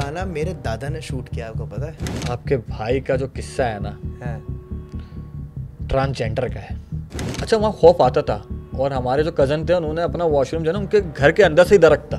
गाना मेरे दादा ने शूट किया आपको पता है आपके भाई का जो किस्सा है ना है हाँ। ट्रांसजेंडर का है अच्छा वहाँ खौफ आता था और हमारे जो कज़न थे उन्होंने अपना वॉशरूम जो है ना उनके घर के अंदर से ही था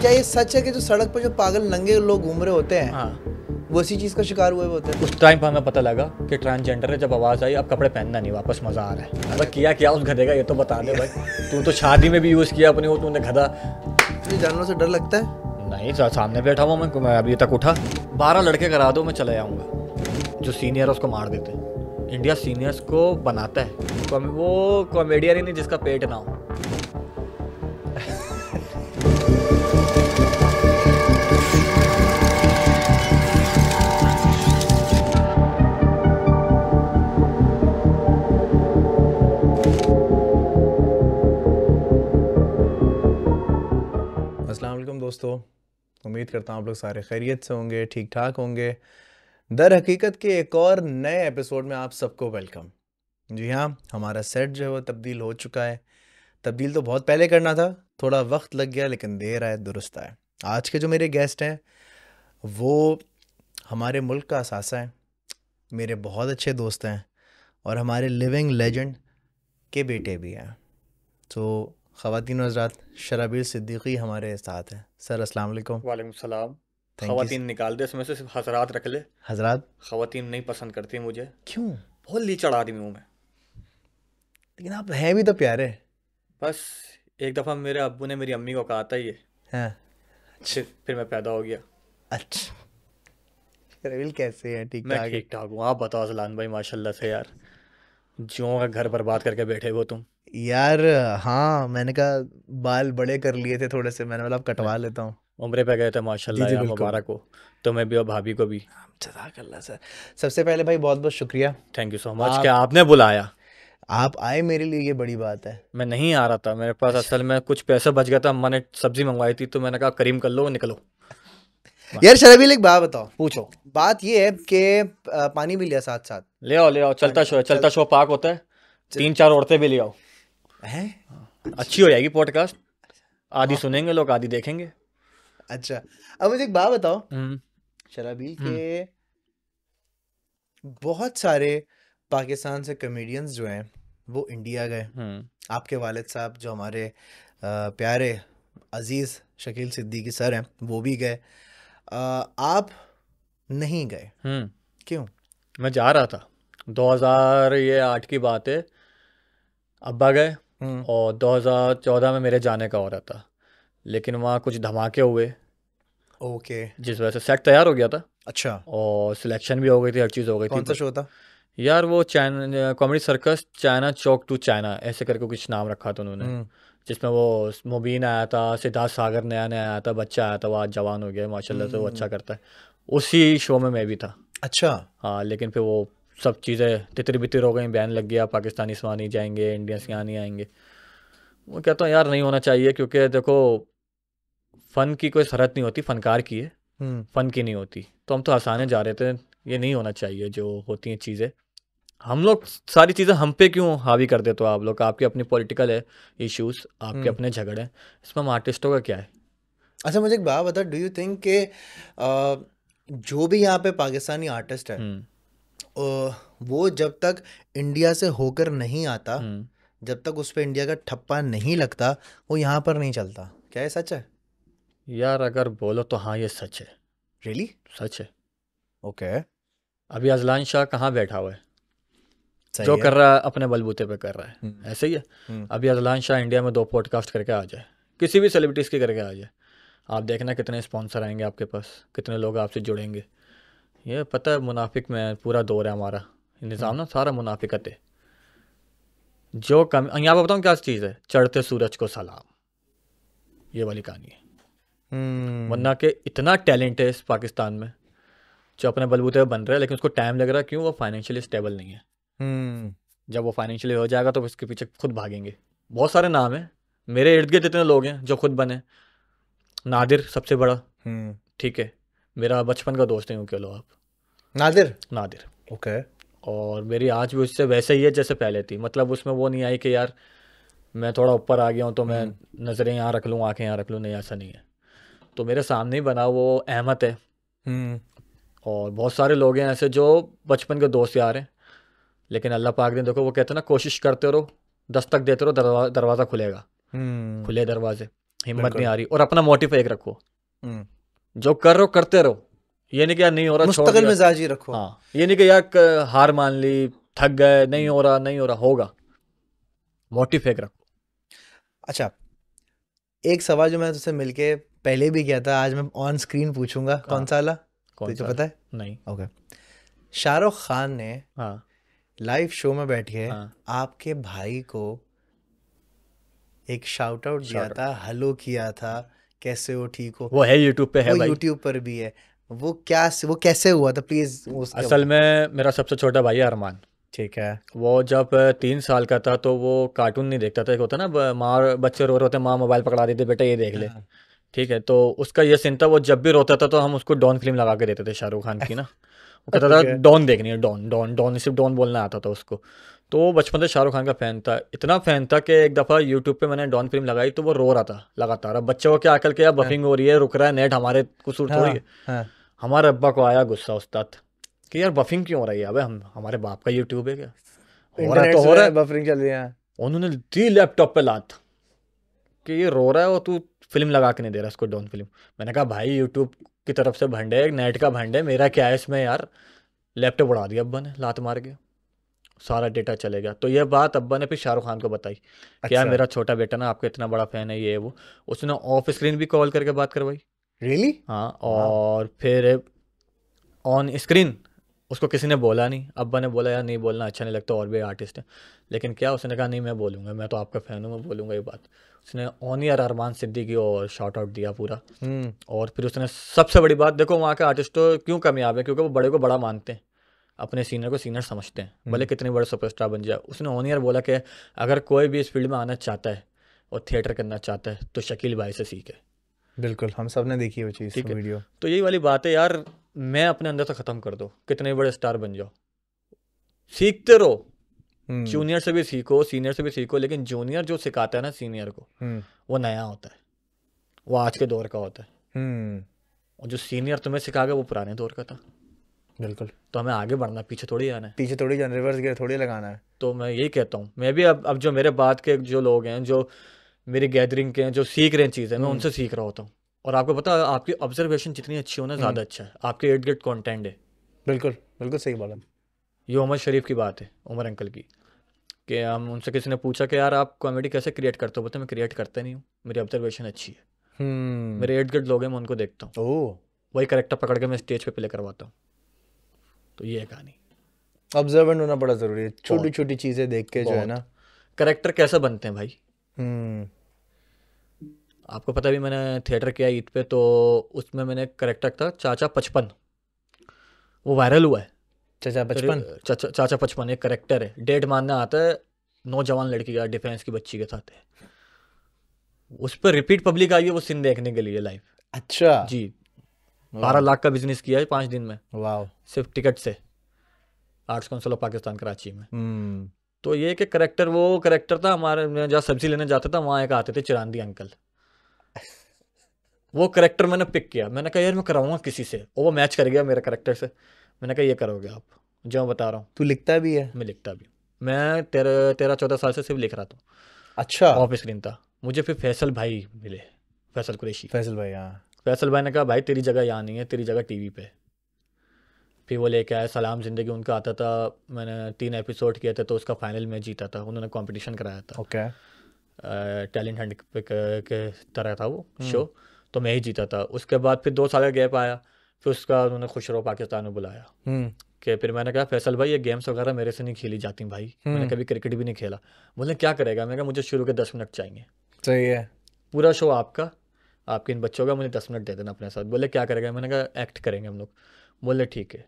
क्या ये सच है कि जो सड़क पर जो पागल नंगे लोग घूम रहे होते हैं हाँ वो इसी चीज़ का शिकार हुए होते हैं उस टाइम पर हमें पता लगा कि ट्रांसजेंडर है जब आवाज़ आई अब कपड़े पहनना नहीं वापस मज़ा आ रहा है अगर किया क्या उस गधे का ये तो बता दे भाई तू तो शादी में भी यूज़ किया अपने वो तूने गधा जानवरों से डर लगता है नहीं सर सामने बैठा हुआ मैं, मैं अभी तक उठा बारह लड़के करा दो मैं चले जाऊँगा जो सीनियर है उसको मार देते इंडिया सीनियर्स को बनाता है कम, वो कॉमेडियन ही नहीं जिसका पेट ना हो दोस्तों उम्मीद करता हूँ आप लोग सारे खैरियत से होंगे ठीक ठाक होंगे दर हकीकत के एक और नए एपिसोड में आप सबको वेलकम जी हाँ हमारा सेट जो है वो तब्दील हो चुका है तब्दील तो बहुत पहले करना था थोड़ा वक्त लग गया लेकिन देर आए दुरुस्त आए आज के जो मेरे गेस्ट हैं वो हमारे मुल्क का असासा है मेरे बहुत अच्छे दोस्त हैं और हमारे लिविंग लेजेंड के बेटे भी हैं तो खातन हजरात शराबील सिद्दीकी हमारे साथ हैं सर अस्सलाम वालेकुम वालेकुम सलाम निकाल दे इसमें से सिर्फ हजरात रख ले हजरात खातन नहीं पसंद करती मुझे क्यों बहुत लीचड़ आदमी हूँ मैं लेकिन आप हैं भी तो प्यारे बस एक दफ़ा मेरे अबू ने मेरी अम्मी को कहा था ये हाँ अच्छा फिर मैं पैदा हो गया अच्छा कैसे हैं ठीक मैं ठीक ठाक हूँ आप बताओ जलान भाई माशाल्लाह से यार जो का घर बर्बाद करके बैठे हो तुम यार हाँ मैंने कहा बाल बड़े कर लिए थे थोड़े से मैंने बोला अब कटवा लेता हूँ उम्र पे गए थे माशाल्लाह मुबारक हो तो मैं भी और भाभी को भी जजाकल्ला सर सबसे पहले भाई बहुत बहुत शुक्रिया थैंक यू सो मच क्या आपने बुलाया आप आए मेरे लिए ये बड़ी बात है मैं नहीं आ रहा था मेरे पास अच्छा। असल में कुछ पैसा बच गया था मैंने सब्जी मंगवाई थी तो मैंने कहा करीम कर लो निकलो यार शराबी एक बात बताओ पूछो बात ये है कि पानी भी लिया साथ साथ ले आओ ले आओ चलता शो चलता शो पाक होता है तीन चार औरतें भी ले आओ है अच्छी हो जाएगी पॉडकास्ट आधी हाँ। सुनेंगे लोग आधी देखेंगे अच्छा अब मुझे एक बात बताओ हम्म। शराबी हम्म। के बहुत सारे पाकिस्तान से कॉमेडियंस जो हैं वो इंडिया गए हम्म। आपके वालिद साहब जो हमारे प्यारे अजीज़ शकील सिद्दीकी सर हैं वो भी गए आप नहीं गए हम्म। क्यों मैं जा रहा था 2000 ये आठ की बात है अब्बा गए हम्म। और 2014 में मेरे जाने का हो रहा था लेकिन वहाँ कुछ धमाके हुए ओके जिस वजह से सेट तैयार हो गया था अच्छा और सिलेक्शन भी हो गई थी हर चीज़ हो गई कौन थी सा शो था यार वो China comedy circus China Chowk to China ऐसे करके कुछ नाम रखा था उन्होंने हम्म। जिसमें वो मुबीन आया था सिद्धार्थ सागर नया नया आया था बच्चा आया था वो आज जवान हो गया माशाल्लाह से वो अच्छा हम्म। करता है उसी शो में मैं भी था अच्छा हाँ लेकिन फिर वो सब चीज़ें तितर बितर हो गई बैन लग गया पाकिस्तानी वहाँ नहीं जाएंगे इंडियंस यहाँ नहीं आएंगे वो कहता हूँ यार नहीं होना चाहिए क्योंकि देखो फ़न की कोई सरहद नहीं होती फ़नकार की है हम्म। फ़न की नहीं होती तो हम तो आसान जा रहे थे ये नहीं होना चाहिए जो होती हैं चीज़ें हम लोग सारी चीज़ें हम पे क्यों हावी कर देते हो आप लोग आपके अपने पॉलिटिकल है इश्यूज आपके हम्म। अपने झगड़े हैं इसमें हम आर्टिस्टों का क्या है अच्छा मुझे एक बात बता डू यू थिंक के आ, जो भी यहाँ पे पाकिस्तानी आर्टिस्ट है आ, हम्म। वो जब तक इंडिया से होकर नहीं आता हम्म। जब तक उस पर इंडिया का ठप्पा नहीं लगता वो यहाँ पर नहीं चलता क्या ये सच है यार अगर बोलो तो हाँ ये सच है रियली really? सच है ओके okay. अभी अजलान शाह कहाँ बैठा हुआ है जो कर रहा है अपने बलबूते पे कर रहा है हम्म। ऐसे ही है हम्म। अभी अजलान शाह इंडिया में दो पॉडकास्ट करके आ जाए किसी भी सेलिब्रिटीज़ के करके आ जाए आप देखना कितने स्पॉन्सर आएंगे आपके पास कितने लोग आपसे जुड़ेंगे ये पता है मुनाफिक में पूरा दौर है हमारा निज़ाम ना हम्म। सारा मुनाफिकत है जो कम यहाँ पर बताऊँ क्या चीज़ है चढ़ते सूरज को सलाम ये वाली कहानी है वरना के इतना टैलेंट है इस पाकिस्तान में जो अपने बलबूते बन रहा है लेकिन उसको टाइम लग रहा है क्यों वो फाइनेंशियली स्टेबल नहीं है हम्म। जब वो फाइनेंशियली हो जाएगा तो उसके पीछे खुद भागेंगे बहुत सारे नाम हैं मेरे इर्द गिर्द इतने लोग हैं जो खुद बने नादिर सबसे बड़ा हम्म। ठीक है मेरा बचपन का दोस्त है यूँ कह लो आप नादिर नादिर ओके और मेरी आज भी उससे वैसे ही है जैसे पहले थी मतलब उसमें वो नहीं आई कि यार मैं थोड़ा ऊपर आ गया हूँ तो मैं हम्म। नज़रें यहाँ रख लूँ आँखें यहाँ रख लूँ नहीं ऐसा नहीं है तो मेरे सामने ही बना वो अहमद है और बहुत सारे लोग हैं ऐसे जो बचपन के दोस्त यार हैं लेकिन अल्लाह पाक ने देखो वो कहते हैं ना कोशिश करते रहो दस्तक देते रहो दरवा, दरवाज़ा खुलेगा हम्म। खुले दरवाजे हिम्मत नहीं आ रही और अपना मोटिव एक रखो हम्म। जो कर रहे करते रहो ये नहीं क्या नहीं हो रहा मुस्तकिल मिजाजी रखो हाँ ये नहीं कि यार हार मान ली थक गए नहीं हो रहा नहीं हो रहा होगा मोटिव एक रखो अच्छा एक सवाल जो मैं तुझसे मिलके पहले भी किया था आज मैं ऑन स्क्रीन पूछूंगा कौन सा वाला सा पता है नहीं ओके शाहरुख खान ने हाँ लाइव शो में बैठी है हाँ. आपके भाई को एक शाउट आउट दिया था हेलो किया था कैसे हो ठीक हो वो है यूट्यूब पे है यूट्यूब पर भी है वो क्या वो कैसे हुआ था प्लीज असल में मेरा सबसे छोटा भाई अरमान ठीक है वो जब तीन साल का था तो वो कार्टून नहीं देखता था एक होता ना माँ बच्चे रो रहे होते माँ मोबाइल पकड़ा देते बेटा ये देख ले हाँ। ठीक है तो उसका ये सीन था वो जब भी रोता था तो हम उसको डॉन फिल्म लगा के देते थे शाहरुख खान की ना वो कहता था डॉन देखनी है डॉन डॉन डॉन सिर्फ डॉन बोलना आता था उसको तो वो बचपन से शाहरुख खान का फ़ैन था इतना फ़ैन था कि एक दफ़ा यूट्यूब पे मैंने डॉन फिल्म लगाई तो वो रो रहा था लगातार अब बच्चों को क्या आकल के यार हाँ। बफिंग हो रही है रुक रहा है नेट हमारे कसूर रही हाँ, है हाँ। हमारे अब्बा को आया गुस्सा उस्ताद कि यार बफिंग क्यों हो रही है अब हम हमारे बाप का यूट्यूब है क्या हो रहा है तो हो रहा है बफरिंग चल रही है उन्होंने दी लैपटॉप पे लात कि ये रो रहा है और तू फिल्म लगा के नहीं दे रहा उसको डॉन फिल्म मैंने कहा भाई यूट्यूब की तरफ से भंडे एक नेट का भंडे मेरा क्या है इसमें यार लैपटॉप उड़ा दिया अब्बा ने लात मार के सारा डेटा चले गया तो यह बात अब्बा ने फिर शाहरुख खान को बताई अच्छा। क्या मेरा छोटा बेटा ना आपका इतना बड़ा फैन है ये वो उसने ऑफ स्क्रीन भी कॉल करके बात करवाई रियली really? हाँ और हाँ। फिर ऑन स्क्रीन उसको किसी ने बोला नहीं अब्बा ने बोला यार नहीं बोलना अच्छा नहीं लगता और भी आर्टिस्ट है लेकिन क्या उसने कहा नहीं मैं बोलूँगा मैं तो आपका फ़ैन हूँ मैं बोलूँगा ये बात उसने ओनियर अरमान सिद्दीकी और शॉर्ट आउट दिया पूरा हम्म। और फिर उसने सबसे बड़ी बात देखो वहाँ के आर्टिस्टों तो क्यों कामयाब है क्योंकि वो बड़े को बड़ा मानते हैं अपने सीनियर को सीनियर समझते हैं हम्म। भले कितने बड़े सुपरस्टार बन जाए उसने ओनियर बोला कि अगर कोई भी इस फील्ड में आना चाहता है और थिएटर करना चाहता है तो शकील भाई से सीखे बिल्कुल हम सब ने देखी वो चीज़ ठीक है वीडियो तो यही वाली बात है यार मैं अपने अंदर से तो ख़त्म कर दो कितने बड़े स्टार बन जाओ सीखते रहो हम्म। जूनियर से भी सीखो सीनियर से भी सीखो लेकिन जूनियर जो सिखाता है ना सीनियर को हम्म। वो नया होता है वो आज के दौर का होता है हम्म। और जो सीनियर तुम्हें सिखा गया वो पुराने दौर का था बिल्कुल तो हमें आगे बढ़ना पीछे थोड़ी जाना है पीछे थोड़ी जाना रिवर्स गियर थोड़ी लगाना है तो मैं यही कहता हूँ मैं भी अब अब जो मेरे बात के जो लोग हैं जो मेरी गैदरिंग के हैं जो सीख रहे हैं चीज़ें मैं उनसे सीख रहा होता हूँ और आपको पता है आपकी ऑब्जर्वेशन जितनी अच्छी हो ना ज़्यादा अच्छा है आपके एड गिर्द कॉन्टेंट है बिल्कुल बिल्कुल सही बोला ये उमर शरीफ की बात है उमर अंकल की कि हम उनसे किसी ने पूछा कि यार आप कॉमेडी कैसे क्रिएट करते हो बोलते मैं क्रिएट करता नहीं हूँ मेरी ऑब्जर्वेशन अच्छी है हम्म। मेरे इर्द गिर्द लोग हैं मैं उनको देखता हूँ ओह वही करेक्टर पकड़ के मैं स्टेज पे प्ले करवाता हूँ तो ये है कहानी ऑब्जर्वेंट होना बड़ा ज़रूरी है छोटी छोटी चीज़ें देख के जो है ना करेक्टर कैसे बनते हैं भाई हम्म। आपको पता भी मैंने थिएटर किया ईद पे तो उसमें मैंने करेक्टर था चाचा पचपन वो वायरल हुआ है चाचा बचपन चाचा चाचा बचपन एक करेक्टर है डेट मानना आता है नौजवान लड़की का डिफेंस की बच्ची के साथ है उस पर रिपीट पब्लिक आई है वो सीन देखने के लिए लाइव अच्छा जी बारह लाख का बिजनेस किया है पांच दिन में वाह सिर्फ टिकट से arts council of Pakistan Karachi में हम्म। तो ये कि करेक्टर वो करेक्टर था हमारे मैं जहाँ सब्जी लेने जाते था वहाँ एक आते थे चिरांदी अंकल वो करेक्टर मैंने पिक किया मैंने कहा यार मैं कराऊंगा किसी से और वो मैच कर गया मेरे करेक्टर से मैंने कहा ये करोगे आप जो मैं बता रहा हूँ तू लिखता भी है मैं लिखता भी मैं तेरह तेरह चौदह साल से सिर्फ लिख रहा था अच्छा ऑफ स्क्रीन था मुझे फिर फैसल भाई मिले फैसल कुरेशी फैसल भाई हाँ फैसल भाई ने कहा भाई तेरी जगह यहाँ नहीं है तेरी जगह टीवी पे फिर वो लेके आया सलाम ज़िंदगी उनका आता था मैंने तीन एपिसोड किए थे तो उसका फाइनल मैच जीता था उन्होंने कॉम्पिटिशन कराया था ओके टैलेंट हंड के तरह था वो हम्म। शो तो मैं ही जीता था उसके बाद फिर दो साल का गैप आया फिर उसका उन्होंने खुशरो पाकिस्तान में बुलाया हम्म। कि फिर मैंने कहा फैसल भाई ये गेम्स वगैरह मेरे से नहीं खेली जाती भाई हम्म। मैंने कभी क्रिकेट भी नहीं खेला बोले क्या करेगा मैंने कहा मुझे शुरू के दस मिनट चाहिए सही है पूरा शो आपका आपके इन बच्चों का मुझे दस मिनट दे देना अपने साथ बोले क्या करेगा मैंने कहा एक्ट करेंगे हम लोग बोले ठीक है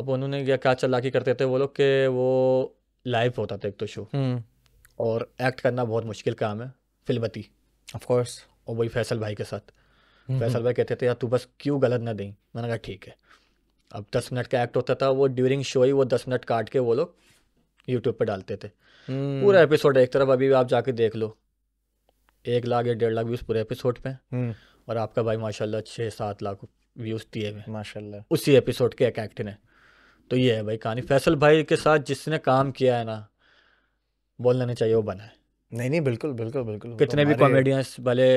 अब उन्होंने क्या क्या चलाकी करते थे वो लोग के वो लाइव होता था एक तो शो हम्म। और एक्ट करना बहुत मुश्किल काम है फिल्मती ऑफ कोर्स और वही फैसल भाई के साथ फैसल तो भाई कहते थे यार तू बस क्यों गलत ना दें मैंने कहा ठीक है अब दस मिनट का एक्ट होता था वो ड्यूरिंग शो ही वो दस मिनट काट के वो लोग यूट्यूब पर डालते थे हम्म। पूरा एपिसोड एक तरफ अभी भी आप जाके देख लो एक लाख या डेढ़ लाख व्यूज पूरे एपिसोड पे हम्म। और आपका भाई माशाल्लाह छः सात लाख व्यूज दिए हुए माशाल्लाह उसी एपिसोड के एक एक्ट ने तो ये है भाई कहानी फैसल भाई के साथ जिसने काम किया है ना बोलना नहीं चाहिए वो बना है नहीं नहीं बिल्कुल बिल्कुल बिल्कुल कितने तो भी कॉमेडियंस भले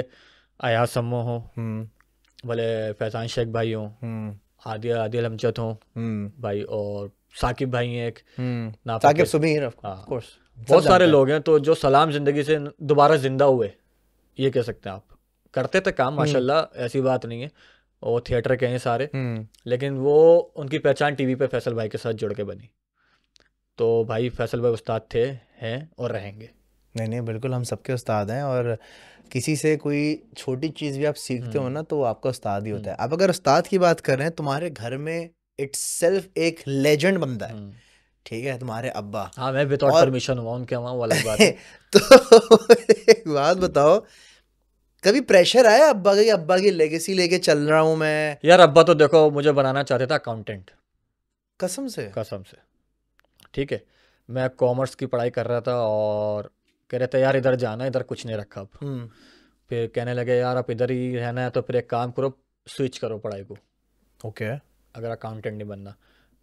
अयाज सम्मो हो हम्म। भले फैजान शेख भाई हो हम्म। आदिल आदिल अमजद हो हम्म। भाई और साकिब भाई हैं एक साकिब सुमीर ऑफ कोर्स हाँ। बहुत सारे लोग हैं तो जो सलाम जिंदगी से दोबारा जिंदा हुए ये कह सकते हैं आप करते थे काम माशाल्लाह ऐसी बात नहीं है वो थिएटर के हैं सारे लेकिन वो उनकी पहचान टीवी पे फैसल भाई के साथ जुड़ के बनी तो भाई फैसल भाई उस्ताद थे हैं और रहेंगे नहीं नहीं बिल्कुल हम सबके उस्ताद हैं और किसी से कोई छोटी चीज़ भी आप सीखते हो हम्म। ना तो आपका उस्ताद ही होता है आप हम्म। अगर उस्ताद की बात कर रहे हैं तुम्हारे घर में इट्स एक लेजेंड बनता है हम्म। ठीक है तुम्हारे अब्बा हाँ मैं विदाउट परमिशन हुआ उनके वहाँ वाला बात तो एक बात बताओ कभी प्रेशर आया अब्बा की अब्बा की लेगेसी लेके चल रहा हूँ मैं यार अब्बा तो देखो मुझे बनाना चाहते थे अकाउंटेंट कसम से कसम से ठीक है मैं कॉमर्स की पढ़ाई कर रहा था और कह रहे थे तो यार इधर जाना इधर कुछ नहीं रखा अब हम्म। फिर कहने लगे यार आप इधर ही रहना है तो फिर एक काम करो स्विच करो पढ़ाई को ओके अगर अकाउंटेंट नहीं बनना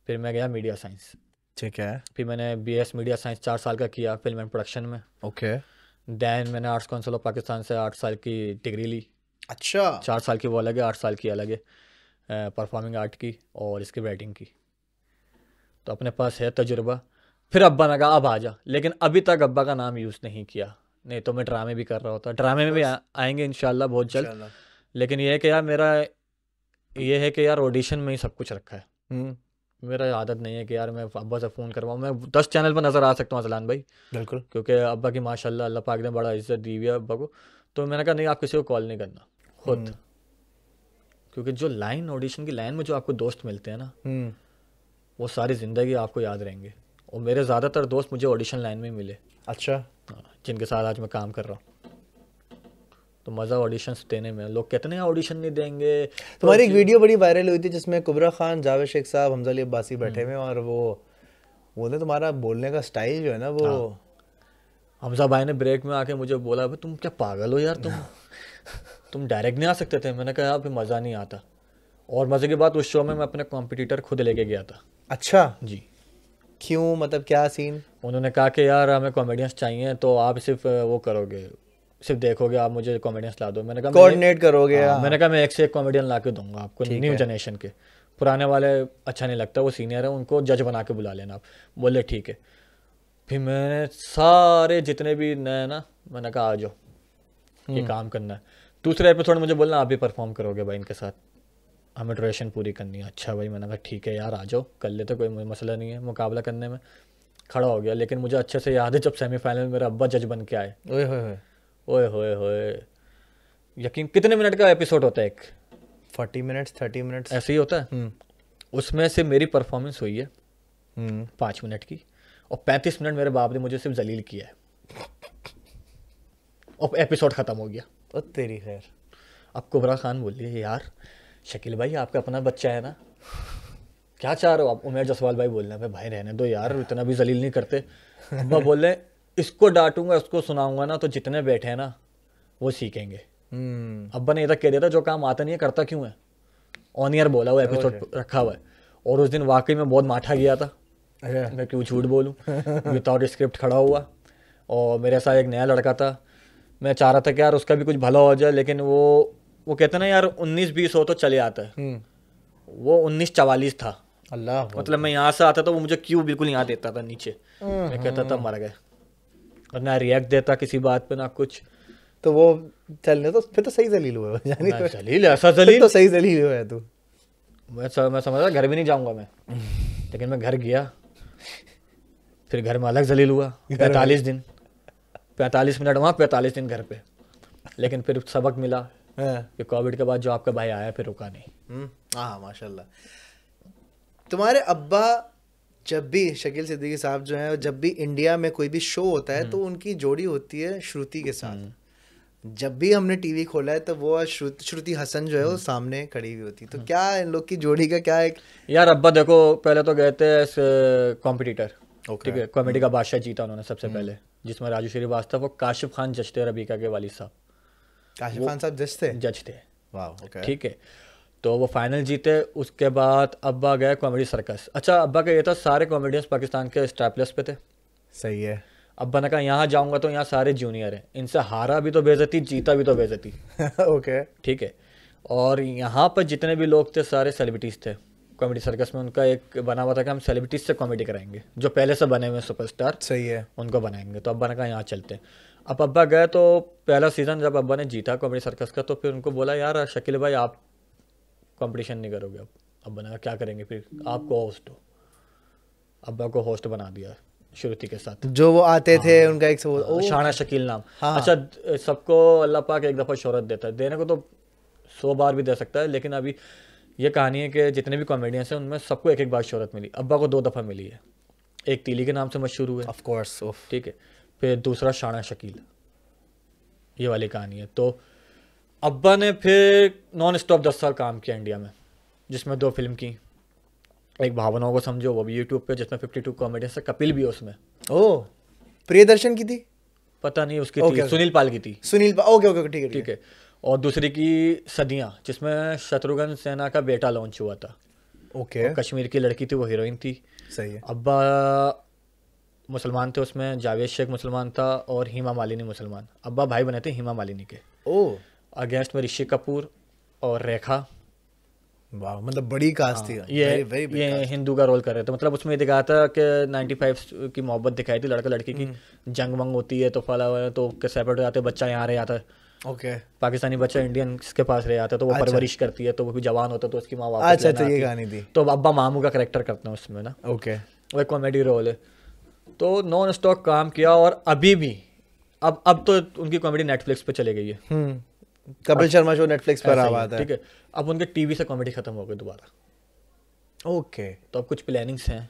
फिर मैं गया मीडिया साइंस ठीक है फिर मैंने बी मीडिया साइंस चार साल का किया फिल्म एंड प्रोडक्शन में ओके दैन देन मैंने आर्ट्स काउंसिल ऑफ पाकिस्तान से आठ साल की डिग्री ली अच्छा चार साल की वो अलग है आठ साल की अलग है परफॉर्मिंग आर्ट की और इसकी राइटिंग की तो अपने पास है तजुर्बा फिर अब्बा ने कहा अब आ जा लेकिन अभी तक अब्बा का नाम यूज़ नहीं किया नहीं तो मैं ड्रामे भी कर रहा होता ड्रामे में भी आएंगे इन बहुत जल्द लेकिन यह है कि यार मेरा ये है कि यार ऑडिशन में ही सब कुछ रखा है हम्म। मेरा आदत नहीं है कि यार मैं अब्बा से फ़ोन करवाऊँ मैं दस चैनल पर नज़र आ सकता हूँ असलान भाई बिल्कुल क्योंकि अब्बा की माशाल्लाह अल्लाह पाक ने बड़ा इज्जत दी हुई है अब्बा को तो मैंने कहा नहीं आप किसी को कॉल नहीं करना खुद हम्म। क्योंकि जो लाइन ऑडिशन की लाइन में जो आपको दोस्त मिलते हैं ना हम्म। वो सारी ज़िंदगी आपको याद रहेंगे और मेरे ज़्यादातर दोस्त मुझे ऑडिशन लाइन में मिले अच्छा हाँ, जिनके साथ आज मैं काम कर रहा हूँ तो मज़ा ऑडिशन देने में लोग कहते हैं ऑडिशन नहीं देंगे तो तुम्हारी तो एक वीडियो बड़ी वायरल हुई थी जिसमें कुबरा खान जावेद शेख साहब हमजा अली अब्बासी हम्म। बैठे हुए और वो बोलते तुम्हारा बोलने का स्टाइल जो है ना वो हाँ। हमजा भाई ने ब्रेक में आके मुझे बोला तुम क्या पागल हो यार तुम तुम डायरेक्ट नहीं आ सकते थे मैंने कहा अभी मज़ा नहीं आता और मज़े के बाद उस शो में मैं अपने कॉम्पिटिटर खुद लेके गया था अच्छा जी क्यों मतलब क्या सीन उन्होंने कहा कि यार हमें कॉमेडियंस चाहिए तो आप सिर्फ वो करोगे सिर्फ देखोगे आप मुझे कॉमेडियंस ला दो मैंने कहा कोऑर्डिनेट करोगे आ, हाँ, हाँ। मैंने कहा मैं एक से एक कॉमेडियन ला के दूंगा आपको न्यू जनरेशन के पुराने वाले अच्छा नहीं लगता वो सीनियर है उनको जज बना के बुला लेना आप बोले ठीक है फिर मैंने सारे जितने भी नए ना मैंने कहा आ जाओ ये हम्म। काम करना है दूसरे एपिसोड मुझे बोलना आप भी परफॉर्म करोगे भाई इनके साथ हमें ड्रेशन पूरी करनी है अच्छा भाई मैंने कहा ठीक है यार आ जाओ कर लेते कोई मसला नहीं है मुकाबला करने में खड़ा हो गया लेकिन मुझे अच्छे से याद है जब सेमीफाइनल में मेरा अब्बा जज बन के आए ओए होए ओए होए होए यकीन कितने मिनट का एपिसोड होता है एक फोर्टी मिनट्स थर्टी मिनट्स ऐसे ही होता है हम्म। उसमें से मेरी परफॉर्मेंस हुई है हम्म। पाँच मिनट की और पैंतीस मिनट मेरे बाप ने मुझे सिर्फ जलील किया है और एपिसोड ख़त्म हो गया और तेरी खैर अब कुबरा खान बोल रही है यार शकील भाई आपका अपना बच्चा है ना क्या चाह रहे हो आप उमेर जसवाल भाई बोल रहे हैं भाई रहने दो यार इतना भी जलील नहीं करते अब्बा बोल रहे इसको डांटूंगा इसको सुनाऊंगा ना तो जितने बैठे हैं ना वो सीखेंगे हम्म। अब्बा ने ये तक तो कह दिया था जो काम आता नहीं है करता क्यों है ऑन ईयर बोला हुआ एपिसोड रखा हुआ है और उस दिन वाकई में बहुत माठा गया था मैं क्यों झूठ बोलूँ विदाउट स्क्रिप्ट खड़ा हुआ और मेरे साथ एक नया लड़का था मैं चाह रहा था कि यार उसका भी कुछ भला हो जाए लेकिन वो वो कहते ना यार उन्नीस बीस हो तो चले आता है हम्म। वो उन्नीस चवालीस था अल्लाह मतलब मैं यहाँ से आता था वो मुझे क्यों बिल्कुल यहाँ देता था नीचे हम्म। मैं कहता था मर गए और ना रिएक्ट देता किसी बात पे ना कुछ तो वो चलने तो फिर तो सही जलील हुआ जलील ऐसा जलील तो सही जलील हुआ है तू मैं स, मैं रहा घर भी नहीं जाऊंगा मैं लेकिन मैं घर गया फिर घर में अलग जलील हुआ पैंतालीस दिन पैंतालीस मिनट वहाँ पैंतालीस दिन घर पे लेकिन फिर सबक मिला कि कोविड के बाद जो आपका भाई आया फिर रुका नहीं हम्म, हाँ माशाल्लाह तुम्हारे अब्बा जब भी शकील सिद्दीकी साहब जो है जब भी इंडिया में कोई भी शो होता है तो हम्म। उनकी जोड़ी होती है श्रुति के साथ हम्म। जब भी हमने टीवी खोला है तो वो श्रुति श्रुति हसन जो है वो सामने खड़ी हुई होती है तो क्या इन लोग की जोड़ी का क्या एक यार अब्बा देखो पहले तो गए थे कॉम्पिटिटर ठीक है कॉमेडी का बादशाह जीता उन्होंने सबसे पहले जिसमें राजू श्रीवास्तव और काशिफ खान जश्ते रबीका के वाली साहब काशिफ खान साहब जज थे जज थे okay. ठीक है तो वो फाइनल जीते उसके बाद अब्बा गए कॉमेडी सर्कस अच्छा अब्बा का ये था सारे कॉमेडियंस पाकिस्तान के स्टैपलेस पे थे सही है अब्बा ने कहा यहाँ जाऊँगा तो यहाँ सारे जूनियर हैं इनसे हारा भी तो बेजती जीता भी तो बेजती ओके ठीक है और यहाँ पर जितने भी लोग थे सारे सेलिब्रिटीज़ थे कॉमेडी सर्कस में उनका एक बना हुआ था कि हम सेलिब्रिटीज से कॉमेडी कराएंगे जो पहले से बने हुए सुपरस्टार सही है उनको बनाएंगे तो अब्बा ने कहा यहाँ चलते हैं अब अब्बा गए तो पहला सीज़न जब अब्बा ने जीता कॉमेडी सर्कस का तो फिर उनको बोला यार शकील भाई आप कंपटीशन नहीं करोगे अब अब्बा ने क्या करेंगे फिर आपको होस्ट हो अब्बा को होस्ट बना दिया श्रुति के साथ जो वो आते हाँ, थे उनका एक हाँ, ओ, शाना शकील नाम हाँ, अच्छा सबको अल्लाह पाक एक दफ़ा शहरत देता है देने को तो सौ बार भी दे सकता है लेकिन अभी ये कहानी है कि जितने भी कॉमेडियंस हैं उनमें सबको एक एक बार शहरत मिली अब्बा को दो दफ़ा मिली है एक तीली के नाम से मशहूर हुए ऑफ कोर्स ठीक है फिर दूसरा शाना शकील ये वाली कहानी है तो अब्बा ने फिर नॉन स्टॉप दस साल काम किया इंडिया में जिसमें दो फिल्म की एक भावनाओं को समझो वो भी यूट्यूब पे जिसमें फिफ्टी टू कॉमेडियंस से कपिल भी है उसमें ओ दर्शन की थी पता नहीं उसकी okay, थी सुनील पाल की थी सुनील ओके ओके ठीक है ठीक है और दूसरी की सदियाँ जिसमें शत्रुघ्न सेना का बेटा लॉन्च हुआ था ओके okay. कश्मीर की लड़की थी वो हीरोइन थी सही है अब्बा मुसलमान थे उसमें जावेद शेख मुसलमान था और हीमा मालिनी मुसलमान अब्बा भाई बने थे हीमा मालिनी के ओ अगेंस्ट में ऋषि कपूर और रेखा वाह मतलब बड़ी कास्ट थी हाँ, ये very, ये हिंदू का रोल कर रहे थे मतलब उसमें ये दिखाया था कि 95 की मोहब्बत दिखाई थी लड़का लड़की की हम्म। जंग वंग होती है तो फला तो सेपरेट हो जाते बच्चा यहाँ रह जाता है ओके okay. पाकिस्तानी बच्चा इंडियन के पास रह जाता है तो वो अच्छा। परवरिश करती है तो वो भी जवान होता तो उसकी माँ वापस अच्छा अच्छा ये कहानी थी तो अब्बा मामू का करेक्टर करते हैं उसमें ना ओके वो एक कॉमेडी रोल है तो नॉन स्टॉक काम किया और अभी भी अब अब तो उनकी कॉमेडी नेटफ्लिक्स पर चले गई है हम्म, कपिल शर्मा शो नेटफ्लिक्स पर आ है ठीक है अब उनके टीवी से कॉमेडी खत्म हो गई दोबारा ओके तो अब कुछ प्लानिंग्स हैं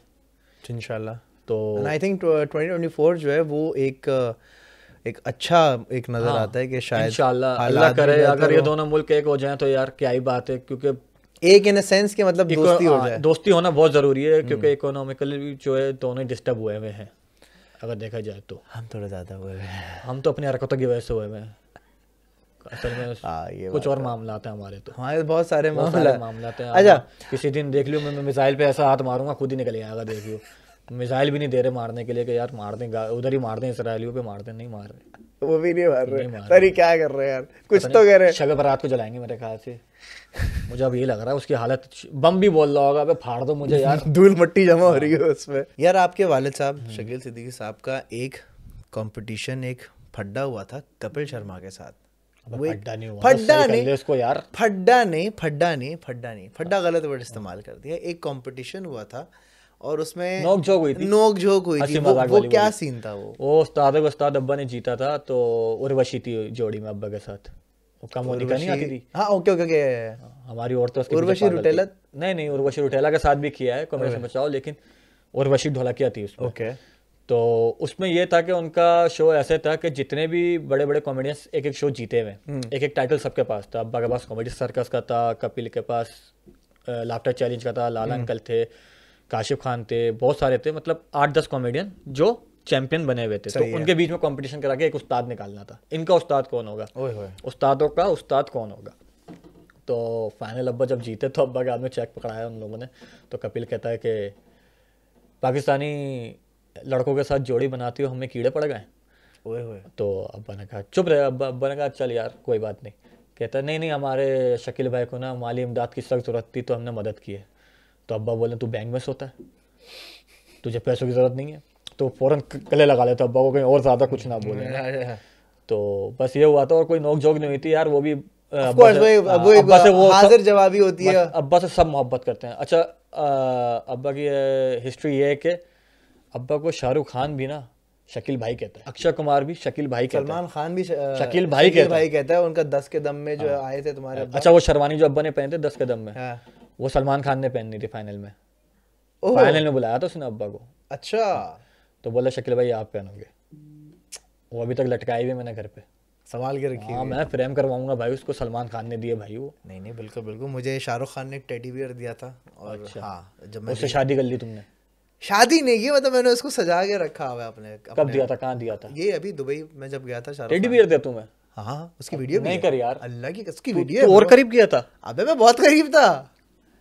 इनशाला तो आई थिंक 2024 जो है वो एक एक अच्छा एक नज़र हाँ, आता है कि शायद अल्लाह करे अगर ये दोनों मुल्क एक हो जाए तो यार क्या ही बात है क्योंकि एक इन सेंस के मतलब दोस्ती हो हाँ, जाए दोस्ती होना बहुत ज़रूरी है क्योंकि इकोनॉमिकली हम्म। जो है दोनों डिस्टर्ब हुए हुए हैं अगर देखा जाए तो हम थोड़ा ज़्यादा हुए हैं हम तो अपनी हरकतों की वजह से हुए हैं असल में आ, हाँ, ये कुछ और मामला है हमारे तो हमारे हाँ, बहुत सारे मामला है हैं अच्छा हाँ, किसी दिन देख लियो मैं मिसाइल पे ऐसा हाथ मारूंगा खुद ही निकल जाएगा देख लियो मिसाइल भी नहीं दे रहे मारने के लिए कि यार मार दें उधर ही मार दें इसराइलियों पे मार दें नहीं मार रहे वो भी नहीं मार रहे सर क्या कर रहे हैं यार कुछ तो कह रहे हैं शबे बरात को जलाएंगे मेरे ख्याल से मुझे अब ये लग रहा है उसकी हालत बम भी बोल रहा होगा अबे फाड़ दो मुझे यार धूल मट्टी जमा हो रही है हाँ। उसमें यार आपके वालिद साहब हम्म। शकील सिद्दीकी साहब का एक कंपटीशन एक फड्डा हुआ था कपिल शर्मा के साथ फड्डा नहीं फड्डा नहीं उसको यार फड्डा नहीं फड्डा ने फड्डा ने फड्डा गलत वर्ड इस्तेमाल कर दिया एक कंपटीशन हुआ था और उसमें नोक झोंक हुई थी नोक झोंक हुई थी वो, वो क्या सीन था वो वो उस्ताद और उस्ताद अब्बा ने जीता था तो उर्वशी थी जोड़ी में अब्बा के साथ वो कम होने का नहीं आती थी हाँ ओके ओके ओके हमारी और तो उर्वशी रुटेला नहीं नहीं उर्वशी रुटेला के साथ भी किया है कमरे से बचाओ लेकिन उर्वशी ढोला किया थी उसमें ओके तो उसमें यह था कि उनका शो ऐसे था कि जितने भी बड़े बड़े कॉमेडियंस एक एक शो जीते हुए एक एक टाइटल सबके पास था अब्बा के पास कॉमेडी सर्कस का था कपिल के पास लाफ्टर चैलेंज का था लाल हम्म। अंकल थे काशिफ खान थे बहुत सारे थे मतलब आठ दस कॉमेडियन जो चैंपियन बने हुए थे तो उनके बीच में कंपटीशन करा के एक उस्ताद निकालना था इनका उस्ताद कौन होगा उस्तादों का उस्ताद कौन होगा तो फाइनल अब्बा जब जीते तो अब्बा के हाथ में चेक पकड़ाया उन लोगों ने तो कपिल कहता है कि पाकिस्तानी लड़कों के साथ जोड़ी बनाती हो हमें कीड़े पड़ गए ओए होए तो अब्बा ने कहा चुप रहे अब्बा अब्बा ने कहा चल यार कोई बात नहीं कहता नहीं नहीं हमारे शकील भाई को ना माली इमदाद की सख्त जरूरत थी तो हमने मदद की है तो अब्बा बोले तू बैंक में सोता है तुझे पैसों की ज़रूरत नहीं है तो फ़ौरन गले लगा लेते अब्बा को कहीं और ज़्यादा कुछ ना बोले तो बस ये हुआ था और कोई नोक झोंक नहीं हुई थी यार वो भी से, जवाबी होती है अब्बा से सब मोहब्बत करते हैं अच्छा अब्बा की हिस्ट्री ये है कि अब्बा को शाहरुख खान भी ना शकील भाई कहता है अक्षय कुमार भी शकील भाई कहता है सलमान खान भी शकील भाई भाई कहता है उनका दस के दम में जो हाँ। आए थे तुम्हारे हाँ। अच्छा वो शर्वानी जो अब्बा ने पहने थे दस के दम में हाँ। वो सलमान खान ने पहननी थी फाइनल में फाइनल में बुलाया था उसने अब्बा को अच्छा तो बोला शकील भाई आप पहनोगे वो अभी तक लटकाई हुई मैंने घर पे सवाल के रखी हाँ मैं फ्रेम करवाऊंगा भाई उसको सलमान खान ने दिया भाई वो नहीं नहीं बिल्कुल बिल्कुल मुझे शाहरुख खान ने टेडी बियर दिया था और अच्छा। हाँ जब मैं उससे शादी कर ली तुमने शादी नहीं की मतलब मैंने उसको सजा के रखा हुआ अपने, अपने कब दिया था कहाँ दिया था ये अभी दुबई में जब गया था शाहरुख टेडी बियर दिया तुम्हें हाँ, हाँ उसकी वीडियो नहीं कर यार अल्लाह की उसकी वीडियो और करीब किया था अबे मैं बहुत करीब था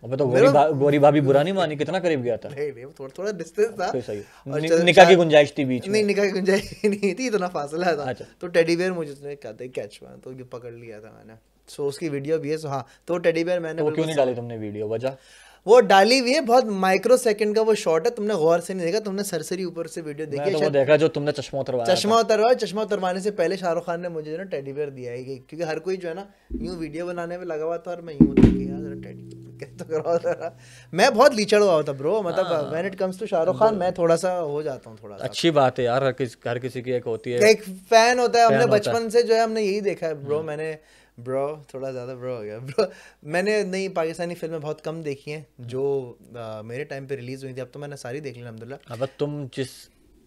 अबे तो गोरी भा, गोरी भाभी बुरा नहीं मानी कितना करीब गया था नहीं नहीं थोड़ा थोड़ा डिस्टेंस था तो सही नि, निकाह की गुंजाइश थी बीच नहीं निकाह की गुंजाइश नहीं थी इतना फासला था अच्छा। तो टेडी बेयर मुझे उसने कहते कैच में तो ये पकड़ लिया था मैंने सो उसकी वीडियो भी है सो हाँ तो टेडी बेयर मैंने वो तो क्यों नहीं डाली तुमने वीडियो वजह वो डाली हुई है बहुत माइक्रो सेकंड का वो शॉट है तुमने गौर से नहीं देखा तुमने सरसरी ऊपर से वीडियो देखी तो वो देखा जो तुमने चश्मा उतरवाया चश्मा उतरवाया चश्मा उतरवाने से पहले शाहरुख खान ने मुझे जो ना टेडी बेयर दिया है क्योंकि हर कोई जो है ना यूं वीडियो बनाने में लगा हुआ था और मैं यूँ करो मैं बहुत लीचड़ हुआ था ब्रो मतलब when it comes to Shahrukh Khan मैं थोड़ा सा हो जाता हूँ थोड़ा अच्छी बात है यार हर किस, हर किसी की एक होती है एक फैन होता है हमने बचपन से जो है हमने यही देखा है ब्रो हम्म। मैंने ब्रो थोड़ा ज़्यादा ब्रो हो गया ब्रो मैंने नई पाकिस्तानी फिल्में बहुत कम देखी हैं हम्म। जो आ, मेरे टाइम पे रिलीज हुई थी अब तो मैंने सारी देख ली अलहमदिल्ला अब तुम जिस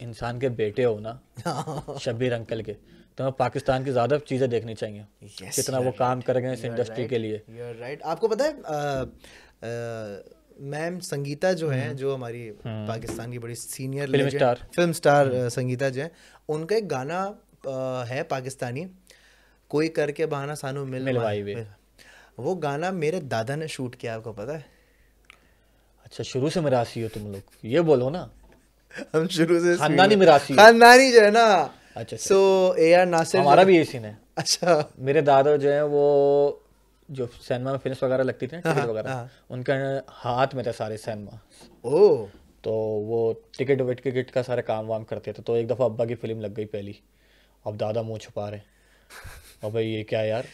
इंसान के बेटे हो ना शब्बीर अंकल के तुम्हें तो पाकिस्तान की ज़्यादा चीज़ें देखनी चाहिए yes, कितना वो काम right. कर गए इस इंडस्ट्री right. के लिए राइट right. आपको पता है आ, मैम संगीता जो है जो हमारी हम्म। पाकिस्तान की बड़ी senior film star film star Sangeeta जो है उनका एक गाना है पाकिस्तानी कोई करके बहाना सानू मिल मिलवाई वे वो गाना मेरे दादा ने शूट किया आपको पता है अच्छा शुरू से मिरासी हो तुम लोग ये बोलो ना हम शुरू से खानदानी मिरासी खानदानी जो है ना अच्छा सो ए आर नासिर हमारा भी ये सीन है अच्छा मेरे दादा जो है वो जो सैनमा में फिल्म वगैरह लगती थी हाँ, टिकट हाँ, वगैरह हाँ। उनके हाथ में थे सारे सैनमा ओ तो वो टिकट विकट टिकट का सारे काम वाम करते थे तो एक दफ़ा अब्बा की फिल्म लग गई पहली अब दादा मुँह छुपा रहे और भाई ये क्या यार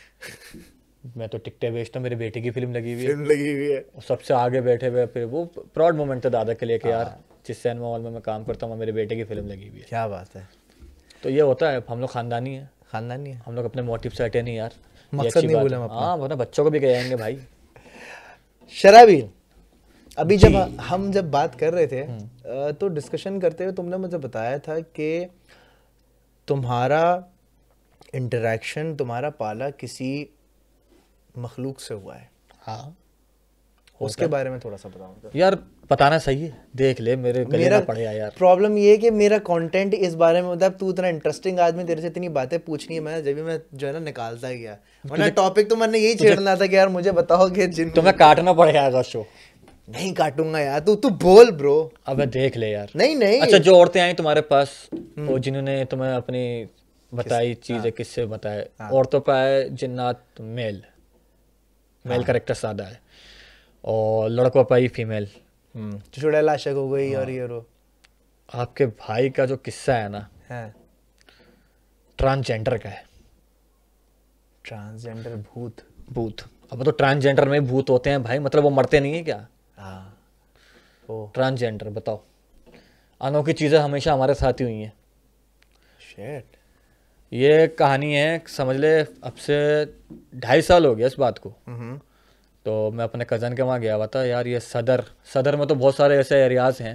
मैं तो टिकटें बेचता हूँ मेरे बेटे की फिल्म लगी हुई है लगी हुई है सबसे आगे बैठे हुए फिर वो प्राउड मोमेंट था दादा के लिए कि यार जिस सैनमा हॉल में मैं काम करता हूँ मेरे बेटे की फिल्म लगी हुई है क्या बात है तो ये होता है हम लोग खानदानी है खानदानी है हम लोग अपने मोटिव से हटे नहीं यार मकसद नहीं भूले हाँ बच्चों को भी कहेंगे भाई शराबी अभी जब हम जब बात कर रहे थे हम्म। तो डिस्कशन करते हुए तुमने मुझे बताया था कि तुम्हारा इंटरेक्शन तुम्हारा पाला किसी मखलूक से हुआ है हाँ उसके बारे में थोड़ा सा बताओ यार बताना सही है देख ले मेरे मेरा पड़ेगा यार प्रॉब्लम ये है कि मेरा कंटेंट इस बारे में मतलब तू इतना इंटरेस्टिंग आदमी तेरे से इतनी बातें पूछनी है मैं जब भी मैं जो है ना निकालता गया वरना टॉपिक तो मैंने यही छेड़ना था कि यार मुझे बताओ कि जिन तुम्हें काटना पड़ेगा शो नहीं काटूंगा यार तू तू बोल ब्रो अब देख ले यार नहीं नहीं अच्छा जो औरतें आई तुम्हारे पास वो हम्म। जिन्होंने तुम्हें अपनी बताई हाँ। चीजें किससे बताए हाँ। औरतों पर आए जिन्नात मेल मेल करेक्टर हाँ। सादा है और लड़का पाई फीमेल हम्म। चुड़ैल आशक हो गई और हाँ। ये रो आपके भाई का जो किस्सा है ना ट्रांसजेंडर हाँ। का है ट्रांसजेंडर भूत भूत अब तो ट्रांसजेंडर में भूत होते हैं भाई मतलब वो मरते नहीं है क्या ट्रांसजेंडर हाँ। तो बताओ अनोखी चीज़ें हमेशा हमारे साथ ही हुई हैं शेट ये कहानी है समझ ले अब से ढाई साल हो गया इस बात को हम्म। तो मैं अपने कज़न के वहाँ गया हुआ था यार ये सदर सदर में तो बहुत सारे ऐसे एरियाज़ हैं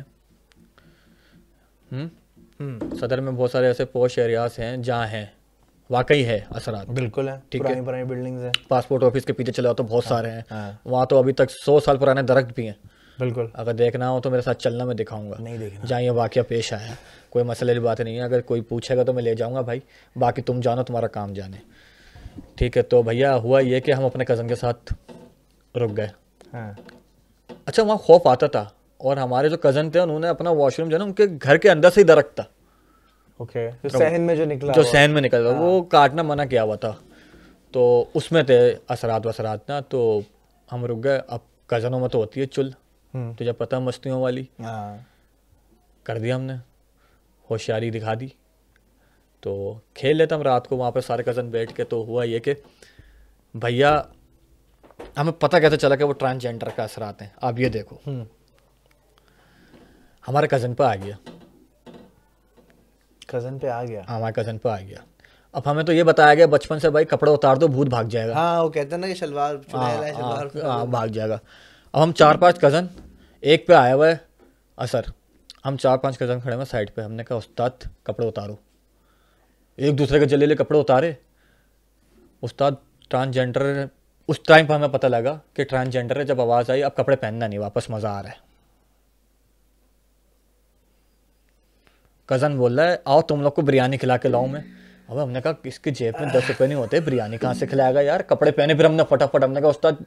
हम्म? हम्म, सदर में बहुत सारे ऐसे पोश एरियाज़ हैं जहाँ हैं वाकई है असरा बिल्कुल है ठीक है पुरानी बिल्डिंग्स हैं पासपोर्ट ऑफिस के पीछे चला तो बहुत हाँ, सारे हैं हाँ। वहाँ तो अभी तक सौ साल पुराने दरख्त भी हैं बिल्कुल अगर देखना हो तो मेरे साथ चलना मैं दिखाऊंगा नहीं देखना जहाँ ये वाक्य पेश आया कोई मसले की बात नहीं है अगर कोई पूछेगा तो मैं ले जाऊंगा भाई बाकी तुम जानो तुम्हारा काम जाने ठीक है तो भैया हुआ ये कि हम अपने कज़न के साथ रुक गए हाँ। अच्छा वहाँ खौफ आता था और हमारे जो कज़न थे उन्होंने अपना वॉशरूम जो है उनके घर के अंदर से ही दरक था ओके तो सहन में जो निकला जो सहन में निकला था वो हाँ। काटना मना किया हुआ था तो उसमें थे असरात वसरात ना तो हम रुक गए अब कज़नों में तो होती है चुल हम्म। तुझे तो पता मस्तियों वाली हाँ। कर दिया हमने होशियारी दिखा दी तो खेल लेते हम रात को वहाँ पर सारे कज़न बैठ के तो हुआ ये कि भैया हमें पता कैसे चला कि वो ट्रांसजेंडर का असरात हैं आप ये देखो हम्म। हमारे कज़न पे आ गया कज़न पे आ गया हाँ, हमारे कज़न पे आ गया अब हमें तो ये बताया गया बचपन से भाई कपड़ा उतार दो भूत भाग जाएगा हाँ वो कहते हैं ना कि शलवार हाँ, हाँ, हाँ भाग जाएगा अब हम चार पांच कज़न एक पे आया हुआ है असर हम चार पांच कज़न खड़े हुए साइड पे हमने कहा उस्ताद कपड़े उतारो एक दूसरे के जलेले कपड़े उतारे उस्ताद ट्रांसजेंडर उस टाइम पर हमें पता लगा कि ट्रांसजेंडर है जब आवाज़ आई अब कपड़े पहनना नहीं वापस मज़ा आ रहा है कज़न बोल रहा है आओ तुम लोग को बिरयानी खिला के लाऊं मैं अब हमने कहा इसके जेब में दस रुपए नहीं होते बिरयानी कहाँ से खिलाएगा यार कपड़े पहने फिर हमने फटाफट हमने कहा उस्ताद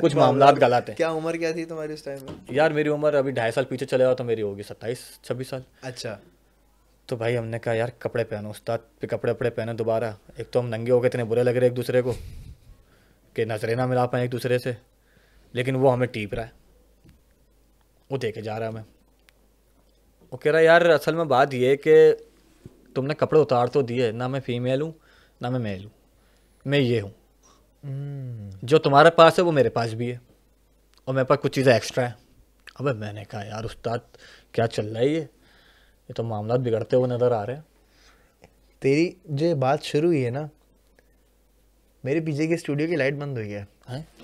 कुछ मामला गलत है क्या उम्र क्या थी तुम्हारी उस टाइम में यार मेरी उम्र अभी ढाई साल पीछे चले जाओ तो मेरी होगी सत्ताईस छब्बीस साल अच्छा तो भाई हमने कहा यार कपड़े पहनो उस्ताद कपड़े वपड़े पहने दोबारा एक तो हम नंगे हो गए इतने बुरे लग रहे एक दूसरे को कि नजरें ना मिला पाए एक दूसरे से लेकिन वो हमें टीप रहा है वो देखे जा रहा है हमें वो कह रहा है यार असल में बात ये है कि तुमने कपड़े उतार तो दिए ना मैं फीमेल हूँ ना मैं मेल हूँ मैं ये हूँ hmm. जो तुम्हारे पास है वो मेरे पास भी है और मेरे पास कुछ चीज़ें एक्स्ट्रा हैं अबे मैंने कहा यार उस्ताद क्या चल रहा है ये ये तो मामला बिगड़ते हुए नज़र आ रहे हैं तेरी जो बात शुरू हुई है ना मेरे पीछे के स्टूडियो की लाइट बंद हुई है,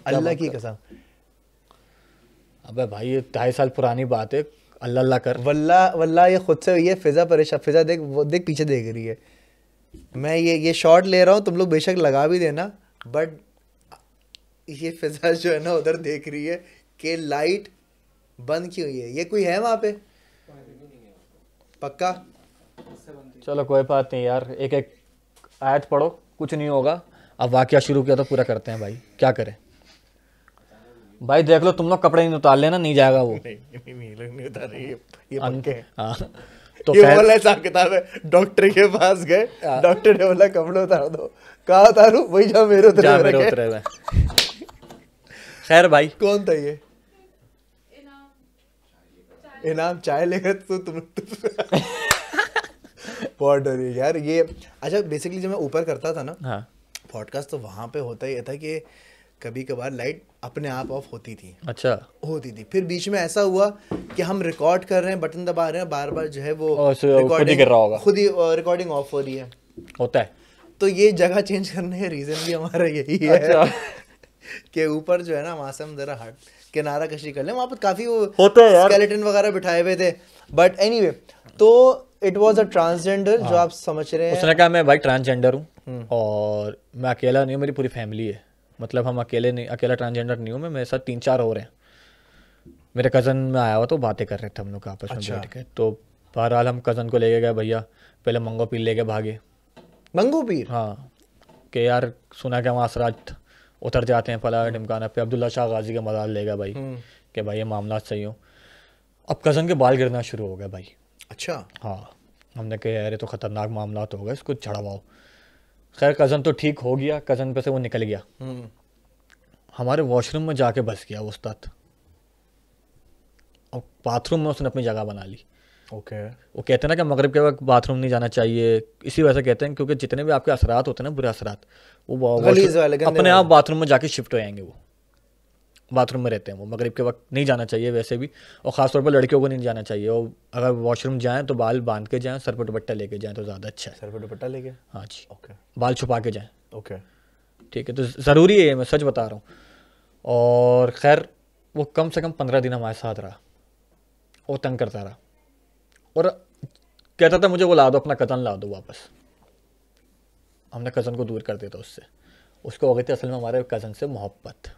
अल्लाह की कसम अबे भाई ये ढाई साल पुरानी बात है अल्लाह अल्लाह कर वल्ला वल्ला ये खुद से हुई है फिज़ा परेशान फिज़ा देख वो देख पीछे देख रही है मैं ये ये शॉट ले रहा हूँ तुम लोग बेशक लगा भी देना बट ये फिजा जो है ना उधर देख रही है कि लाइट बंद क्यों हुई है ये कोई है वहाँ पे पक्का चलो कोई बात नहीं यार एक एक आयत पढ़ो कुछ नहीं होगा अब वाक्य शुरू किया तो पूरा करते हैं भाई क्या करें भाई देख लो तुम लोग कपड़े नहीं उतार लेना नहीं जाएगा वो नहीं नहीं नहीं, ये ये हाँ। तो किताब है डॉक्टर के पास गए हाँ। डॉक्टर ने बोला कपड़े उतार दो कहा उतारू वही मेरे उतरे उतरे खैर भाई कौन था ये इनाम चाय लेकर तो तुम बहुत डर यार ये अच्छा बेसिकली जब मैं ऊपर करता था ना हाँ पॉडकास्ट तो वहाँ पे होता ही था कि कभी कभार लाइट अपने आप ऑफ होती थी अच्छा होती थी फिर बीच में ऐसा हुआ कि हम रिकॉर्ड कर रहे हैं बटन दबा रहे हैं बार बार जो है वो रिकॉर्डिंग ही कर रहा होगा खुद ही रिकॉर्डिंग ऑफ हो रही है होता है तो ये जगह चेंज करने का रीज़न भी हमारा यही है अच्छा। के ऊपर जो है ना वहाँ से हम ज़रा हट किनारा कशी कर ले वहाँ पर काफ़ी वो होता है स्केलेटन वगैरह बिठाए हुए थे बट एनी anyway, तो इट वॉज अ ट्रांसजेंडर जो हाँ। आप समझ रहे हैं उसने कहा मैं भाई ट्रांसजेंडर हूँ और मैं अकेला नहीं हूँ मेरी पूरी फैमिली है मतलब हम अकेले नहीं अकेला ट्रांसजेंडर नहीं हूँ मैं मेरे साथ तीन चार और हैं मेरे कज़न में आया हुआ तो बातें कर रहे थे हम लोग आपस में अच्छा। बैठ के तो बहरहाल हम कज़न को लेके गए भैया पहले मंगो पीर लेके भागे मंगो पीर हाँ के यार सुना क्या वहाँ असरा उतर जाते हैं फला हम्म। ढिमकाना फिर अब्दुल्ला शाह गाजी का मजाक लेगा भाई हम्म। कि भाई ये मामला सही हो अब कज़न के बाल गिरना शुरू हो गए भाई अच्छा हाँ हमने कहा यार ये तो ख़तरनाक मामला तो हो गए इसको चढ़वाओ खैर कज़न तो ठीक हो गया कज़न पे से वो निकल गया हम्म। हमारे वॉशरूम में जाके बस गया उस्ताद और बाथरूम में उसने अपनी जगह बना ली ओके okay. वो कहते हैं ना कि मगरब के वक्त बाथरूम नहीं जाना चाहिए इसी वजह से कहते हैं क्योंकि जितने भी आपके असरात होते हैं ना बुरे असरात वो अपने आप बाथरूम में जाके शिफ्ट हो जाएंगे वो बाथरूम में रहते हैं वो मगरब के वक्त नहीं जाना चाहिए वैसे भी और ख़ासतौर पर लड़कियों को नहीं जाना चाहिए और अगर वॉशरूम जाएँ तो बाल बांध के जाएँ सर पर दुपट्टा लेके जाएँ तो ज़्यादा अच्छा है सर पर दुपट्टा लेके हाँ जी ओके बाल छुपा के जाएँ ओके ठीक है तो ज़रूरी है मैं सच बता रहा हूँ और खैर वो कम से कम पंद्रह दिन हमारे साथ रहा और तंग करता रहा और कहता था मुझे वो ला दो अपना कज़न ला दो वापस हमने कज़न को दूर कर दिया था उससे उसको हो गई थी असल में हमारे कज़न से मोहब्बत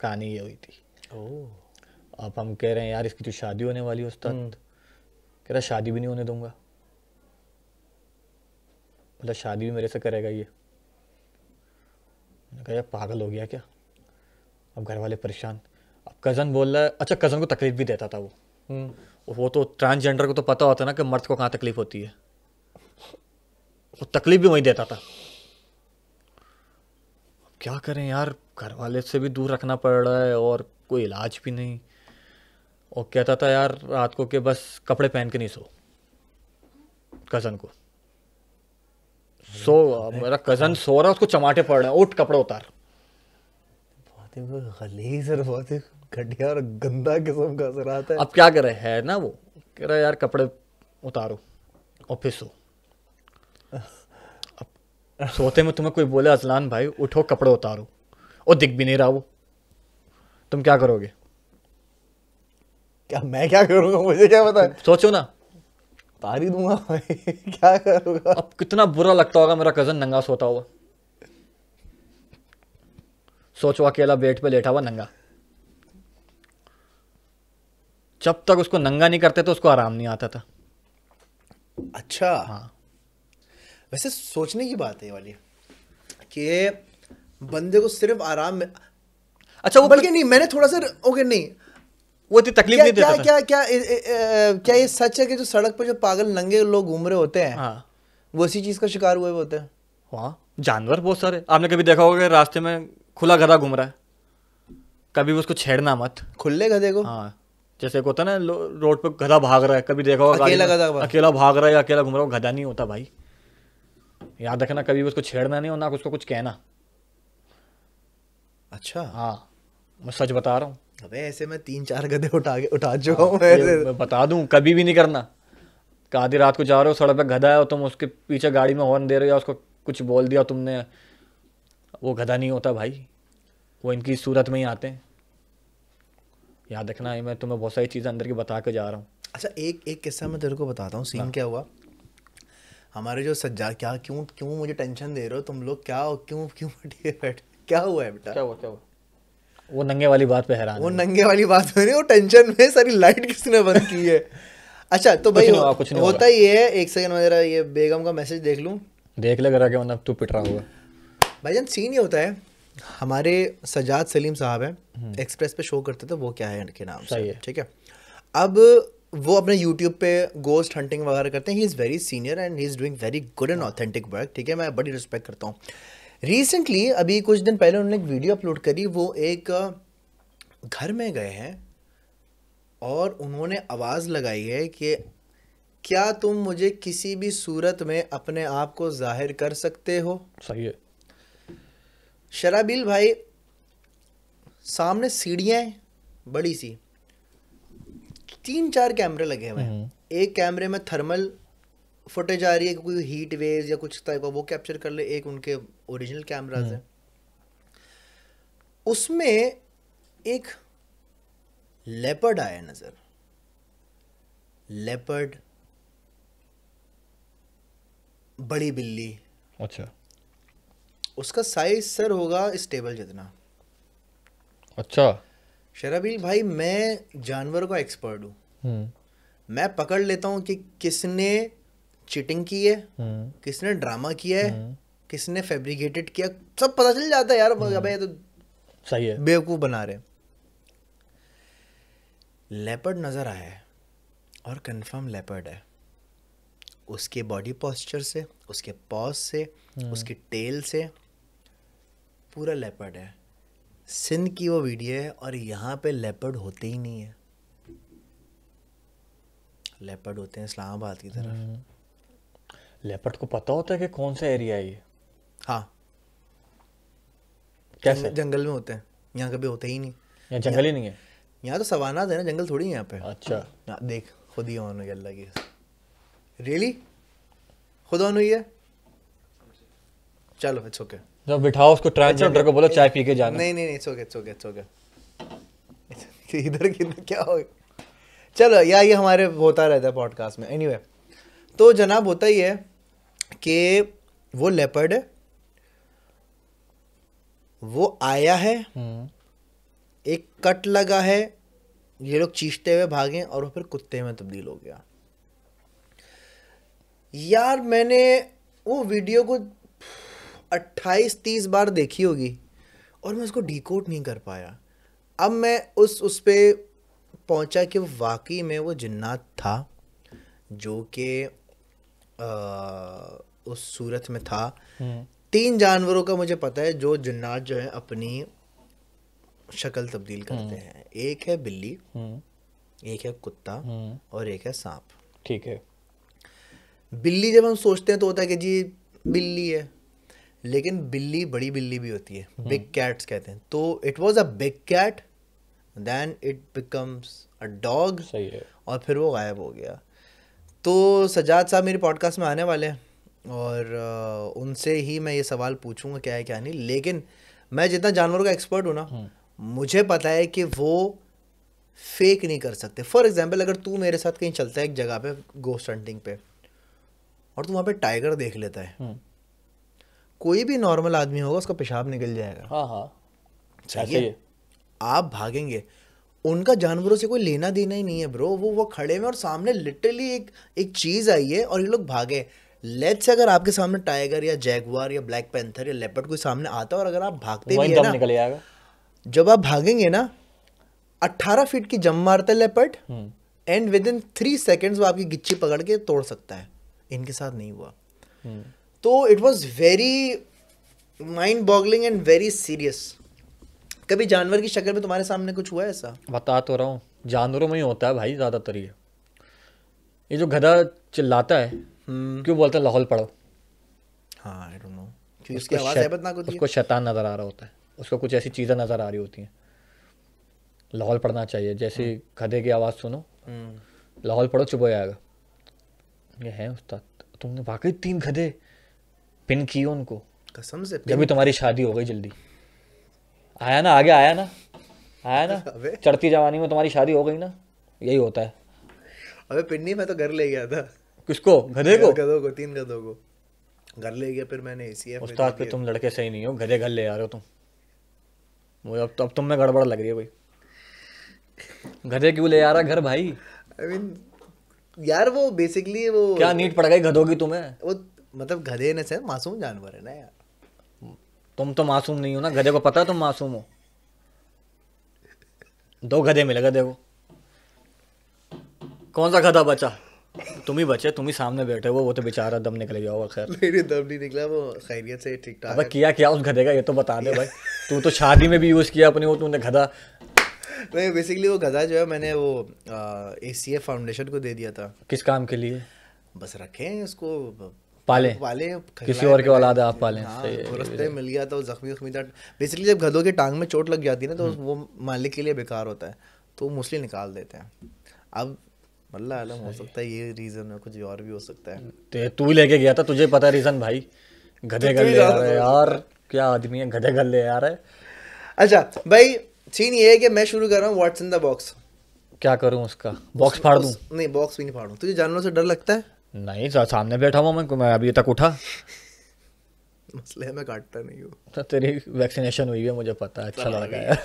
कहानी ये हुई थी ओह अब हम कह रहे हैं यार इसकी तो शादी होने वाली है उस्ताद हम्म। कह रहा शादी भी नहीं होने दूंगा मतलब शादी भी मेरे से करेगा ये कह यार पागल हो गया क्या अब घर वाले परेशान अब कज़न बोल रहा है अच्छा कज़न को तकलीफ भी देता था वो हम्म। वो तो ट्रांसजेंडर को तो पता होता ना कि मर्द को कहाँ तकलीफ होती है वो तकलीफ भी वहीं देता था क्या करें यार घर वाले से भी दूर रखना पड़ रहा है और कोई इलाज भी नहीं और कहता था यार रात को के बस कपड़े पहन के नहीं सो कज़न को सो मेरा कज़न सो रहा है उसको चमाटे पड़ रहे हैं उठ कपड़े उतार बहुत तो गलीज और बहुत ही घटिया और गंदा किस्म का असर आता है अब क्या करे है ना वो कह रहा यार कपड़े उतारो और फिर सो अब सोते में तुम्हें कोई बोले अजलान भाई उठो कपड़े उतारो और दिख भी नहीं रहा वो तुम क्या करोगे क्या मैं क्या करूंगा मुझे क्या पता है सोचो ना तारी दूंगा क्या करूंगा अब कितना बुरा लगता होगा मेरा कज़न नंगा सोता हुआ सोचो अकेला बेड पे लेटा हुआ नंगा जब तक उसको नंगा नहीं करते तो उसको आराम नहीं आता था अच्छा हाँ वैसे सोचने की बात है वाली कि बंदे को सिर्फ आराम में अच्छा वो बल्कि नहीं मैंने थोड़ा सा ओके नहीं वो इतनी तकलीफ नहीं देता क्या क्या क्या क्या ये सच है कि जो सड़क पर जो पागल नंगे लोग घूम रहे होते हैं हाँ। वो इसी चीज का शिकार हुए होते हैं हाँ जानवर बहुत सारे आपने कभी देखा होगा रास्ते में खुला गधा घूम रहा है कभी भी उसको छेड़ना मत खुले गधे को हाँ जैसे होता है ना रोड पे गधा भाग रहा है कभी देखा होगा अकेला गधा अकेला भाग रहा है अकेला घूम रहा है गधा नहीं होता भाई याद रखना कभी उसको छेड़ना नहीं और ना उसको कुछ कहना अच्छा हाँ मैं सच बता रहा हूँ अबे ऐसे मैं तीन चार गधे उठा के उठा चुका हाँ, हूँ मैं बता दूँ कभी भी नहीं करना आधी रात को जा रहे हो सड़क पे गधा है और तुम उसके पीछे गाड़ी में हॉर्न दे रहे हो या उसको कुछ बोल दिया तुमने वो गधा नहीं होता भाई वो इनकी सूरत में ही आते हैं याद रखना है मैं तुम्हें बहुत सारी चीज़ें अंदर की बता के जा रहा हूँ अच्छा एक एक किस्सा मैं तेरे को बताता हूँ सीन हाँ। क्या हुआ हमारे जो सज्जा क्या क्यों क्यों मुझे टेंशन दे रहे हो तुम लोग क्या क्यों क्यों बैठे क्या हुआ है बेटा क्या हुआ क्या हुआ वो नंगे वाली बात पे हैरान वो है। नंगे वाली बात पे नहीं वो टेंशन में सारी लाइट किसने बंद की है अच्छा तो भाई कुछ हो, कुछ नहीं होता ही है एक सेकंड में जरा ये बेगम का मैसेज देख लूँ देख ले करा के वरना तू पिट रहा होगा भाईजान सीन ये होता है हमारे सजाद सलीम साहब हैं एक्सप्रेस हम्म। पे शो करते थे वो क्या है इनके नाम सही है ठीक है अब वो अपने यूट्यूब पे गोस्ट हंटिंग वगैरह करते हैं he is very senior and he is doing very good and authentic work ठीक है मैं बड़ी रिस्पेक्ट करता हूँ रिसेंटली अभी कुछ दिन पहले उन्होंने एक वीडियो अपलोड करी वो एक घर में गए हैं और उन्होंने आवाज़ लगाई है कि क्या तुम मुझे किसी भी सूरत में अपने आप को जाहिर कर सकते हो सही है शराबील भाई सामने सीढ़ियाँ हैं बड़ी सी तीन चार कैमरे लगे हुए हैं हम्म। एक कैमरे में थर्मल फुटेज आ रही है कोई हीट वेव या कुछ टाइप का वो कैप्चर कर ले एक उनके ओरिजिनल कैमराज है उसमें एक लेपर्ड आया नज़र लेपर्ड बड़ी बिल्ली अच्छा उसका साइज सर होगा इस टेबल जितना अच्छा शराबील भाई मैं जानवर का एक्सपर्ट हूँ हम्म। मैं पकड़ लेता हूँ कि किसने चीटिंग की है हम्म। किसने ड्रामा किया है हम्म। किसने फेब्रिकेटेड किया सब पता चल जाता है यार अबे हम्म। तो सही है बेवकूफ बना रहे लेपर्ड नज़र आया है और कंफर्म लेपर्ड है उसके बॉडी पॉस्चर से उसके पॉज से उसके टेल से पूरा लेपर्ड है सिंध की वो वीडियो है और यहाँ पे लेपर्ड होते ही नहीं है लेपर्ड होते हैं इस्लामाबाद की तरफ लेपर्ड को पता होता है कि कौन सा एरिया है ये हाँ कैसे जंगल में होते हैं यहाँ कभी होते ही नहीं यहाँ जंगल ही नहीं है यहाँ तो सवाना है ना जंगल थोड़ी है यहाँ पे अच्छा ना देख खुद ही ऑन हुई अल्लाह की रियली खुद ऑन हुई है चलो इट्स ओके जब बिठाओ उसको ट्रांसजेंडर को बोलो चाय पी के जाना नहीं नहीं नहीं it's okay it's okay it's okay इधर किधर क्या हो चलो या ये हमारे होता रहता है पॉडकास्ट में एनीवे anyway, तो जनाब होता ही है कि वो लेपर्ड वो आया है हम्म। एक कट लगा है ये लोग चीखते हुए भागे और वो फिर कुत्ते में तब्दील हो गया यार मैंने वो वीडियो को 28-30 बार देखी होगी और मैं उसको डिकोड नहीं कर पाया अब मैं उस उस पर पहुँचा कि वाकई में वो जिन्नात था जो कि उस सूरत में था हम्म। तीन जानवरों का मुझे पता है जो जन्नात जो है अपनी शक्ल तब्दील हम्म। करते हैं एक है बिल्ली हम्म। एक है कुत्ता और एक है सांप ठीक है बिल्ली जब हम सोचते हैं तो होता है कि जी बिल्ली है लेकिन बिल्ली बड़ी बिल्ली भी होती है बिग कैट्स कहते हैं तो it was a big cat then it becomes a dog और फिर वो गायब हो गया तो सजाद साहब मेरे पॉडकास्ट में आने वाले हैं और उनसे ही मैं ये सवाल पूछूंगा क्या है क्या नहीं लेकिन मैं जितना जानवरों का एक्सपर्ट हूँ ना हम्म। मुझे पता है कि वो फेक नहीं कर सकते फॉर एग्जाम्पल अगर तू मेरे साथ कहीं चलता है एक जगह पे गोस्ट हंटिंग पे और तू वहाँ पे टाइगर देख लेता है हम्म। कोई भी नॉर्मल आदमी होगा उसका पेशाब निकल जाएगा हाँ हाँ चाहिए आप भागेंगे उनका जानवरों से कोई लेना देना ही नहीं है ब्रो वो वो खड़े में और सामने लिटरली एक एक चीज़ आई है और ये लोग भागे लेट्स अगर आपके सामने टाइगर या जैगवार या ब्लैक पैंथर या लेपर्ड कोई सामने आता और अगर आप भागते भी है ना जब आप भागेंगे ना अट्ठारह फीट की जम मारता है leopard and within three seconds वो आपकी गिच्ची पकड़ के तोड़ सकता है इनके साथ नहीं हुआ हम्म। तो it was very mind boggling and very serious कभी जानवर की शक्ल में तुम्हारे सामने कुछ हुआ है ऐसा बता तो रहा हूँ जानवरों में ही होता है भाई ज़्यादातर ये ये जो गधा चिल्लाता है हम्म। क्यों बोलता है लाहौल पढ़ो हाँ उसकी आवाज़ उसको शैतान नज़र आ रहा होता है उसको कुछ ऐसी चीज़ें नज़र आ रही होती हैं लाहौल पढ़ना चाहिए जैसे हम्म। गधे की आवाज़ सुनो हम्म। लाहौल पढ़ो चुप हो जाएगा ये है उस्ताद तुमने वाकई तीन गधे पिन किए उनको कसम से जब भी तुम्हारी शादी हो गई जल्दी आया ना आगे आया ना आया ना चढ़ती जवानी में तुम्हारी शादी हो गई ना यही होता है अबे पिंडी में तो घर ले गया था किसको गधे को गधों को तीन गधों को घर ले गया फिर मैंने इसी उस्ताद पे तुम लड़के सही नहीं हो गधे घर ले आ रहे हो तुम वो अब तो अब तुम में गड़बड़ लग रही है भाई गधे क्यों ले आ रहा घर भाई आई I मीन mean, यार वो बेसिकली वो क्या नीट पड़ गई गधों की तुम्हें वो मतलब गधे ने से मासूम जानवर है ना यार तुम तो मासूम नहीं हो ना गधे को पता है तुम मासूम हो दो गधे मिले गधे को कौन सा गधा बचा तुम ही बचे तुम ही सामने बैठे हो वो तो बेचारा दम निकल गया होगा खैर मेरे दम नहीं निकला वो खैरियत से ठीक ठाक किया क्या उस गधे का ये तो बता दे भाई तू तो शादी में भी यूज़ किया अपने वो तूने गधा नहीं बेसिकली वो गधा जो है मैंने वो ए सी फाउंडेशन को दे दिया था किस काम के लिए बस हैं उसको पाले पाले किसी और के औलाद आप पाले हाँ, रस्ते मिल गया तो जख्मी जख्मी था बेसिकली जब गधों के टांग में चोट लग जाती है ना तो हम्म। वो मालिक के लिए बेकार होता है तो मुस्लिम निकाल देते हैं अब अल्लाह आलम हो सकता है ये रीज़न है कुछ और भी हो सकता है तो तू ही लेके गया था तुझे पता रीज़न भाई गधे तो गल ले आ रहे यार क्या आदमी है गधे गल ले आ रहा है अच्छा भाई सीन ये है कि मैं शुरू कर रहा हूँ व्हाट्स इन द बॉक्स क्या करूँ उसका बॉक्स फाड़ दूँ नहीं बॉक्स भी नहीं फाड़ू तुझे जानवरों से डर लगता है नहीं सर सामने बैठा हुआ मैं मैं अभी तक उठा मसले मैं काटता नहीं हूँ तो तेरी वैक्सीनेशन हुई है मुझे पता है अच्छा लगा है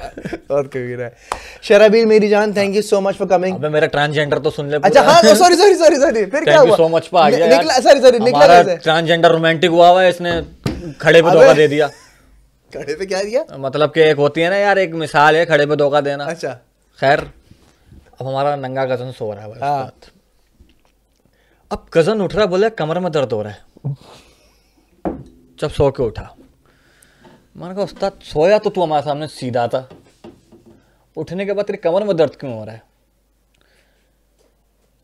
और कभी रहा है शराबीर मेरी जान thank you so much for coming अबे मेरा ट्रांसजेंडर तो सुन ले अच्छा हाँ सॉरी सॉरी सॉरी सॉरी फिर क्या हुआ सो मच पा गया निकला सॉरी सॉरी निकला हमारा ट्रांसजेंडर रोमांटिक हुआ हुआ है इसने खड़े पे धोखा दे दिया खड़े पे क्या दिया मतलब कि एक होती है ना यार एक मिसाल है खड़े पे धोखा देना अच्छा खैर अब हमारा नंगा कजन सो रहा है हाँ। अब कज़न उठ रहा बोले कमर में दर्द हो रहा है जब सो के उठा मैंने कहा उस्ताद सोया तो तू हमारे सामने सीधा था उठने के बाद तेरी कमर में दर्द क्यों हो रहा है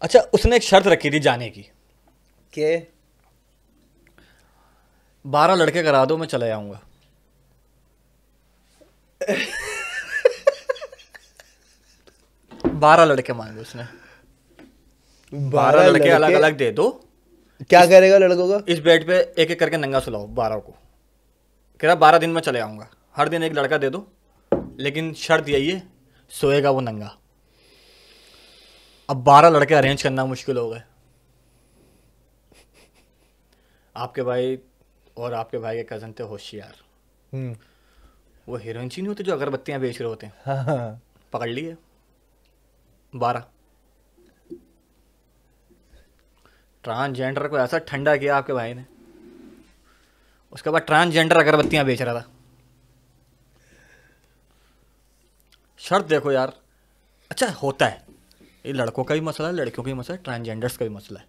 अच्छा उसने एक शर्त रखी थी जाने की के बारह लड़के करा दो मैं चले जाऊंगा बारह लड़के मांगे उसने बारह लड़के अलग अलग दे दो क्या करेगा लड़कों का इस बेड पे एक एक करके नंगा सुलाओ बारह को कह रहा बारह दिन में चले आऊंगा हर दिन एक लड़का दे दो लेकिन शर्त यही है सोएगा वो नंगा अब बारह लड़के अरेंज करना मुश्किल हो गए आपके भाई और आपके भाई के कज़न थे होशियार हम्म। वो हीरोइन नहीं होते जो अगरबत्तियां बेच रहे होते हैं हाँ, हाँ। पकड़ लिए बारह ट्रांसजेंडर को ऐसा ठंडा किया आपके भाई ने उसके बाद ट्रांसजेंडर अगरबत्तियां बेच रहा था शर्त देखो यार अच्छा होता है ये लड़कों का भी मसला है लड़कियों का भी मसला है ट्रांसजेंडर्स का भी मसला है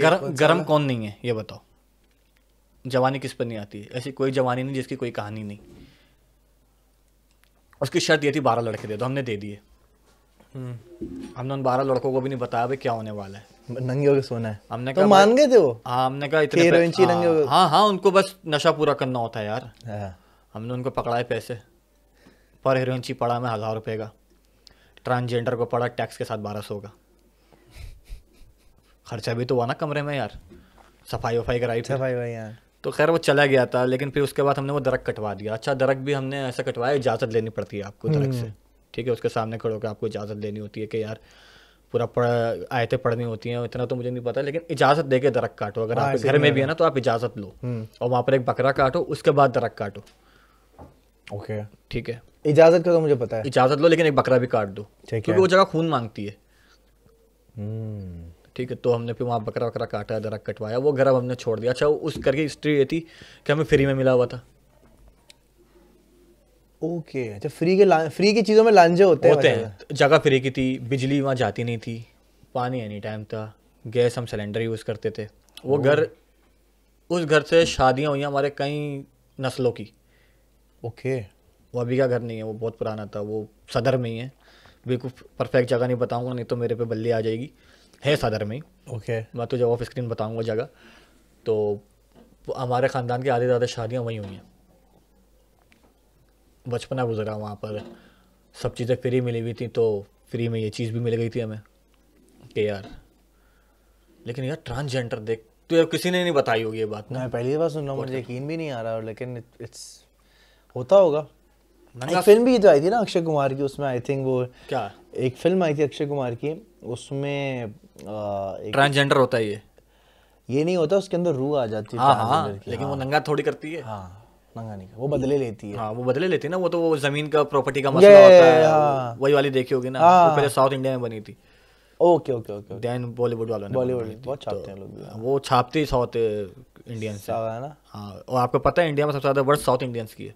गर, गरम कौन नहीं है ये बताओ जवानी किस पर नहीं आती है ऐसी कोई जवानी नहीं जिसकी कोई कहानी नहीं उसकी शर्त ये थी बारह लड़के दे दो हमने दे दिए हम्म। हमने उन बारह लड़कों को भी नहीं बताया भाई क्या होने वाला है नंगे होकर सोना है हमने तो मान गए थे वो हाँ हमने कहा इतने हाँ, नंगे हाँ हाँ उनको बस नशा पूरा करना होता है यार हाँ। हमने उनको पकड़ाए पैसे पर हीरोइनची पड़ा मैं हज़ार रुपये का ट्रांसजेंडर को पड़ा टैक्स के साथ बारह सौ का खर्चा भी तो हुआ ना कमरे में यार सफाई वफाई कराई सफाई वही हाँ। यार तो खैर वो चला गया था लेकिन फिर उसके बाद हमने वो दरक कटवा दिया अच्छा दरक भी हमने ऐसा कटवाया इजाज़त लेनी पड़ती है आपको दरक हम्म। से ठीक है उसके सामने खड़ो के आपको इजाज़त लेनी होती है कि यार पूरा आयतें पढ़नी होती हैं इतना तो मुझे नहीं पता लेकिन इजाज़त दे के दरख काटो अगर हाँ, आपके घर में भी है ना तो आप इजाज़त लो हम्म। और वहां पर एक बकरा काटो उसके बाद दरख काटो ओके ठीक है इजाज़त का तो मुझे पता है इजाज़त लो लेकिन एक बकरा भी काट दो क्योंकि वो जगह खून मांगती है हम्म। ठीक है तो हमने फिर वहाँ बकरा बकरा काटा दरख कटवाया वो घर अब हमने छोड़ दिया अच्छा उस करके हिस्ट्री ये थी कि हमें फ्री में मिला हुआ था ओके अच्छा फ्री के फ्री की चीज़ों में लांजे होते, होते हैं जगह फ्री की थी बिजली वहाँ जाती नहीं थी पानी एनी टाइम था गैस हम सिलेंडर यूज़ करते थे वो oh. घर उस घर से शादियाँ हुई हमारे कई नस्लों की ओके वो अभी का घर नहीं है वो बहुत पुराना था वो सदर में ही है बिल्कुल परफेक्ट जगह नहीं बताऊँगा नहीं तो मेरे पे बल्ली आ जाएगी है सदर में ही ओके मैं तो जब ऑफ स्क्रीन बताऊँगा जगह तो हमारे ख़ानदान के आधे ज़्यादा शादियाँ वहीं हुई हैं बचपना गुजरा वहाँ पर सब चीज़ें फ्री मिली हुई थी तो फ्री में ये चीज़ भी मिल गई थी हमें के यार लेकिन यार ट्रांसजेंडर देख तो यार किसी ने नहीं बताई होगी ये बात ना मैं पहली बार सुन रहा हूँ मुझे यकीन भी नहीं आ रहा लेकिन इट्स होता होगा एक फिल्म भी तो आई थी ना अक्षय कुमार की उसमें आई थिंक वो क्या एक फिल्म आई थी अक्षय कुमार की उसमें ट्रांसजेंडर होता है ये ये नहीं होता उसके अंदर रूह आ जाती है हाँ, हाँ, लेकिन हाँ, वो नंगा थोड़ी करती है हाँ मंगाने का वो बदले लेती है हाँ वो बदले लेती है ना वो तो वो जमीन का प्रॉपर्टी का मसला होता है हाँ। वही वाली देखी होगी ना हाँ। वो पहले साउथ इंडिया में बनी थी okay okay okay then Bollywood वालों ने बॉलीवुड बहुत छापते तो हैं लोग वो छापते ही साउथ इंडियन से है ना हाँ और आपको पता है इंडिया में सबसे ज़्यादा वर्ड साउथ इंडियंस की है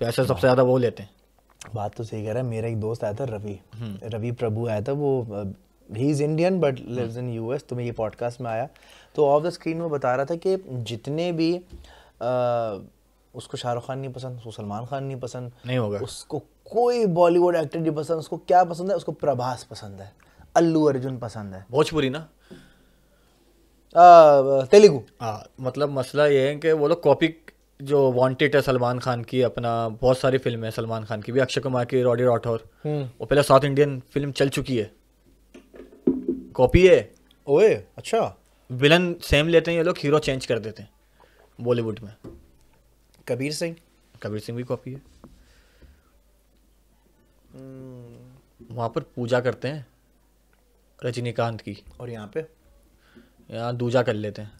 पैसे सबसे हाँ। ज़्यादा वो लेते हैं बात तो सही कह रहा है मेरा एक दोस्त आया था रवि हम्म। रवि प्रभु आया था वो he is Indian but lives in US तो मैं ये पॉडकास्ट में आया तो ऑफ द स्क्रीन में बता रहा था कि जितने भी उसको शाहरुख खान नहीं पसंद उसको सलमान खान नहीं पसंद नहीं होगा उसको कोई बॉलीवुड एक्टर नहीं पसंद उसको क्या पसंद है उसको प्रभास पसंद है अल्लू अर्जुन पसंद है भोजपुरी ना तेलुगु मतलब मसला ये है कि वो लोग कॉपी जो वांटेड है सलमान खान की अपना बहुत सारी फिल्म है सलमान खान की भी अक्षय कुमार की रॉडी राठौर हम्म। वो पहले साउथ इंडियन फिल्म चल चुकी है कॉपी है ओए अच्छा विलन सेम लेते हैं ये लोग हीरो चेंज कर देते हैं बॉलीवुड में कबीर सिंह कबीर सिंह भी कॉपी है हम्म। वहाँ पर पूजा करते हैं रजनीकांत की और यहाँ पे यहाँ दूजा कर लेते हैं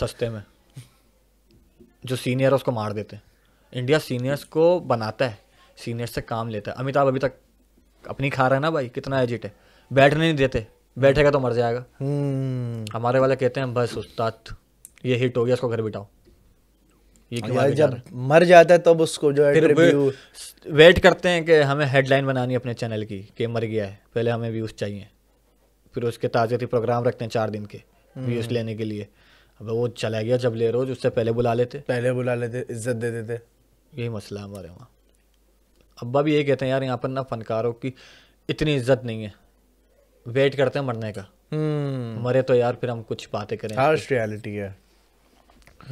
सस्ते में जो सीनियर है उसको मार देते हैं इंडिया सीनियर्स को बनाता है सीनियर्स से काम लेता है अमिताभ अभी तक अपनी खा रहा है ना भाई कितना एजिट है बैठने नहीं देते बैठेगा तो मर जाएगा हम्म। हमारे वाले कहते हैं बस उस्ताद ये हिट हो गया इसको घर बिठाओ ये जब मर जाता है तब उसको जो है वेट करते हैं कि हमें हेडलाइन बनानी अपने चैनल की कि मर गया है पहले हमें व्यूज़ चाहिए फिर उसके ताज़ती प्रोग्राम रखते हैं चार दिन के व्यूज़ हम्म। लेने के लिए अब वो चला गया जब ले रोज तो उससे पहले बुला लेते पहले बुला लेते इज्जत दे देते यही मसला है हमारे वहाँ अब्बा भी ये कहते हैं यार यहाँ पर ना फनकारों की इतनी इज्जत नहीं है वेट करते हैं मरने का हम्म। मरे तो यार फिर हम कुछ बातें करें हार्श रियलिटी है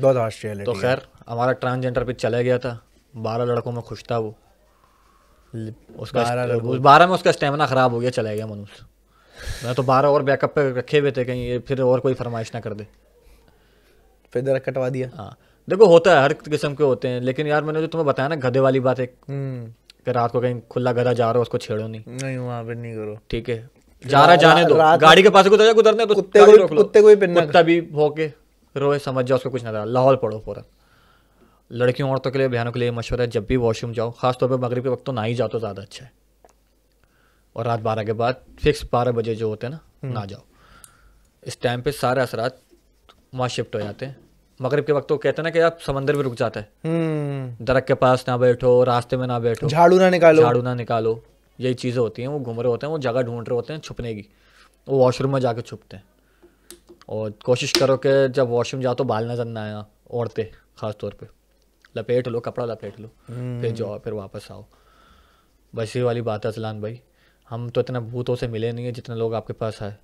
बहुत हार्श तो खैर हमारा ट्रांसजेंडर पे चला गया था बारह लड़कों में खुश था वो उसका उस बारह में उसका स्टेमिना ख़राब हो गया चला गया मनुष्य मैं तो बारह और बैकअप पे रखे हुए थे कहीं ये फिर और कोई फरमाइश ना कर दे फिर दर कटवा दिया हाँ देखो होता है हर किस्म के होते हैं लेकिन यार मैंने जो तुम्हें बताया ना गधे वाली बात एक हम्म। रात को कहीं खुला गधा जा रहा हो उसको छेड़ो नहीं नहीं वहाँ पर नहीं करो ठीक है जा रहा जाने दो गाड़ी के पास गुजर गुजरने कुत्ते को भी कुत्ता भी भोंके रोए समझ जाओ उसको कुछ ना लाहौल पढ़ो पूरा लड़कियों औरतों के लिए बहनों के लिए मशवरा है जब भी वॉशरूम जाओ खासतौर पर मगरब के वक्त तो ना ही जाओ तो ज़्यादा अच्छा है और रात बारह के बाद फिक्स बारह बजे जो होते हैं ना हम्म। ना जाओ इस टाइम पे सारे असरा वहाँ शिफ्ट हो जाते हैं मगरब के वक्त तो कहते हैं ना कि आप समंदर भी रुक जाता है हम्म। दरक के पास ना बैठो रास्ते में ना बैठो झाड़ू ना निकालो झाड़ू ना निकालो यही चीज़ें होती हैं वो घूम रहे होते हैं वो जगह ढूंढ रहे होते हैं छुपने की वो वॉशरूम में जाके छुपते हैं और कोशिश करो कि जब वॉशरूम जाओ तो बाल नजर ना आया औरतें ख़ास तौर पे लपेट लो कपड़ा लपेट लो फिर हम्म। जाओ फिर वापस आओ बस ये वाली बात है असलान भाई हम तो इतना भूतों से मिले नहीं है जितने लोग आपके पास आए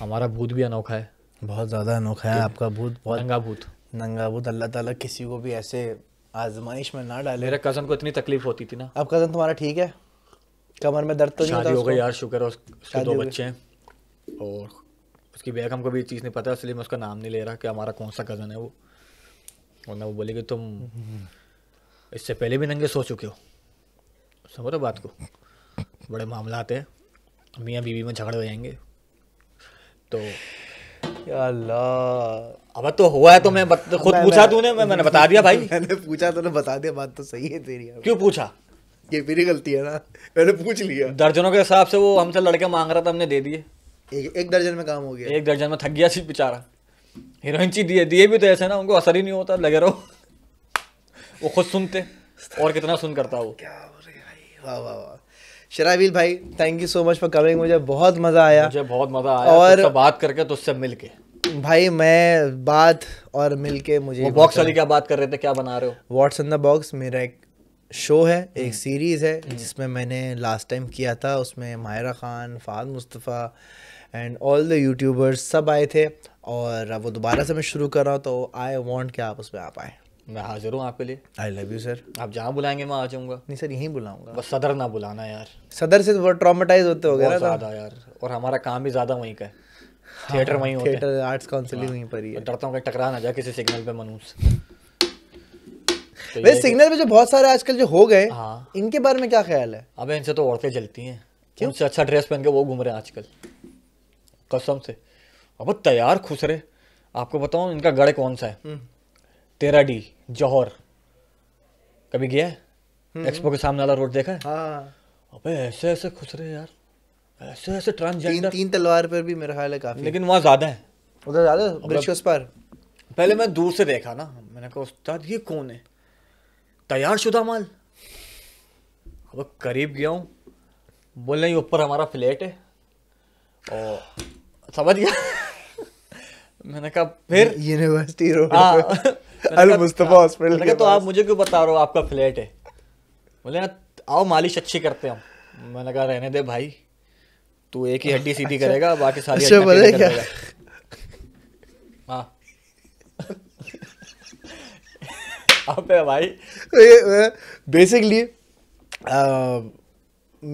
हमारा भूत भी अनोखा है बहुत ज़्यादा अनोखा है आपका भूत बहुत नंगा भूत नंगा भूत अल्लाह ताला किसी को भी ऐसे आजमाइश में ना डाले मेरे कज़न को इतनी तकलीफ होती थी ना अब कज़न तुम्हारा ठीक है कमर में दर्द तो नहीं हो गया यार शुक्र है उसके दो बच्चे हैं और उसकी बैग हमको भी चीज़ नहीं पता इसलिए मैं उसका नाम नहीं ले रहा कि हमारा कौन सा कज़न है वो वरना वो बोलेगी तुम इससे पहले भी नंगे सो चुके हो समझ रहे तो बात को बड़े मामला आते हैं मियाँ बीवी में झगड़े हो जाएंगे तो अल्लाह अब तो हुआ है तो मैं बत, खुद पूछा तूने मैं, मैंने बता दिया भाई मैंने पूछा तूने बता दिया बात तो सही है तेरी क्यों पूछा ये मेरी गलती है ना मैंने पूछ लिया दर्जनों के हिसाब से वो हमसे लड़के मांग रहा था हमने दे दिए एक, एक दर्जन में काम हो गया एक दर्जन में थक गया सी बेचारा हीरोइन ची दिए दिए भी तो ऐसे ना उनको असर ही नहीं होता लगे रहो वो खुद सुनते और कितना सुन करता वो क्या वाह वाह वाह शराबील भाई thank you so much for coming मुझे बहुत मज़ा आया मुझे बहुत मज़ा आया और तो बात करके तुझसे मिल के भाई मैं बात और मिल के मुझे बॉक्स वाली क्या बात कर रहे थे क्या बना रहे हो व्हाट्स इन द बॉक्स मेरा एक शो है एक सीरीज़ हम्म। है हम्म। जिसमें मैंने लास्ट टाइम किया था उसमें Mahira Khan Fahad Mustafa and all the YouTubers सब आए थे और वो दोबारा से मैं शुरू कर रहा हूँ तो आई वॉन्ट कि आप उसमें आ पाए मैं हाजिर हूँ आपके लिए आई लव यू सर आप जहाँ बुलाएंगे मैं आ जाऊँगा नहीं सर यहीं बुलाऊंगा बस सदर ना बुलाना यार सदर से बहुत ट्रामेटाइज होते हो गए तो। ज़्यादा यार और हमारा काम भी ज़्यादा वहीं का है थिएटर हाँ, वहीं थिएटर आर्ट्स काउंसिल वहीं पर ही है डरता हूँ टकरा ना जाए किसी सिग्नल पे मनूस तो वैसे सिग्नल पे जो बहुत सारे आजकल जो हो गए हाँ इनके बारे में क्या ख्याल है अब इनसे तो औरतें जलती हैं क्यों उनसे अच्छा ड्रेस पहन के वो घूम रहे हैं आजकल कसम से अब तैयार खुश रहे आपको बताऊं इनका गढ़ कौन सा है हम्म। तेरा डी जौहर कभी गया है एक्सपो हम्म। के सामने वाला रोड देखा है हाँ। अबे ऐसे ऐसे खुश रहे यार ऐसे ऐसे ट्रांसजेंडर तीन, तीन तलवार पर भी मेरा ख्याल है काफी लेकिन वहाँ ज्यादा है उधर ज्यादा ब्रिज के पार पहले मैं दूर से देखा ना मैंने कहा उस्ताद ये कौन है तैयार शुदा माल अब करीब गया हूँ बोल रहे ऊपर हमारा फ्लैट है और समझ गया मैंने कहा फिर यूनिवर्सिटी हाँ। अल मुस्तफा हॉस्पिटल तो आप मुझे क्यों बता रहे हो आपका फ्लैट है बोले ना हाँ, आओ मालिश अच्छी करते हम मैंने कहा रहने दे भाई तू एक ही हड्डी सीधी अच्छा, करेगा बाकी सारी अच्छा बोले क्या हाँ अबे भाई बेसिकली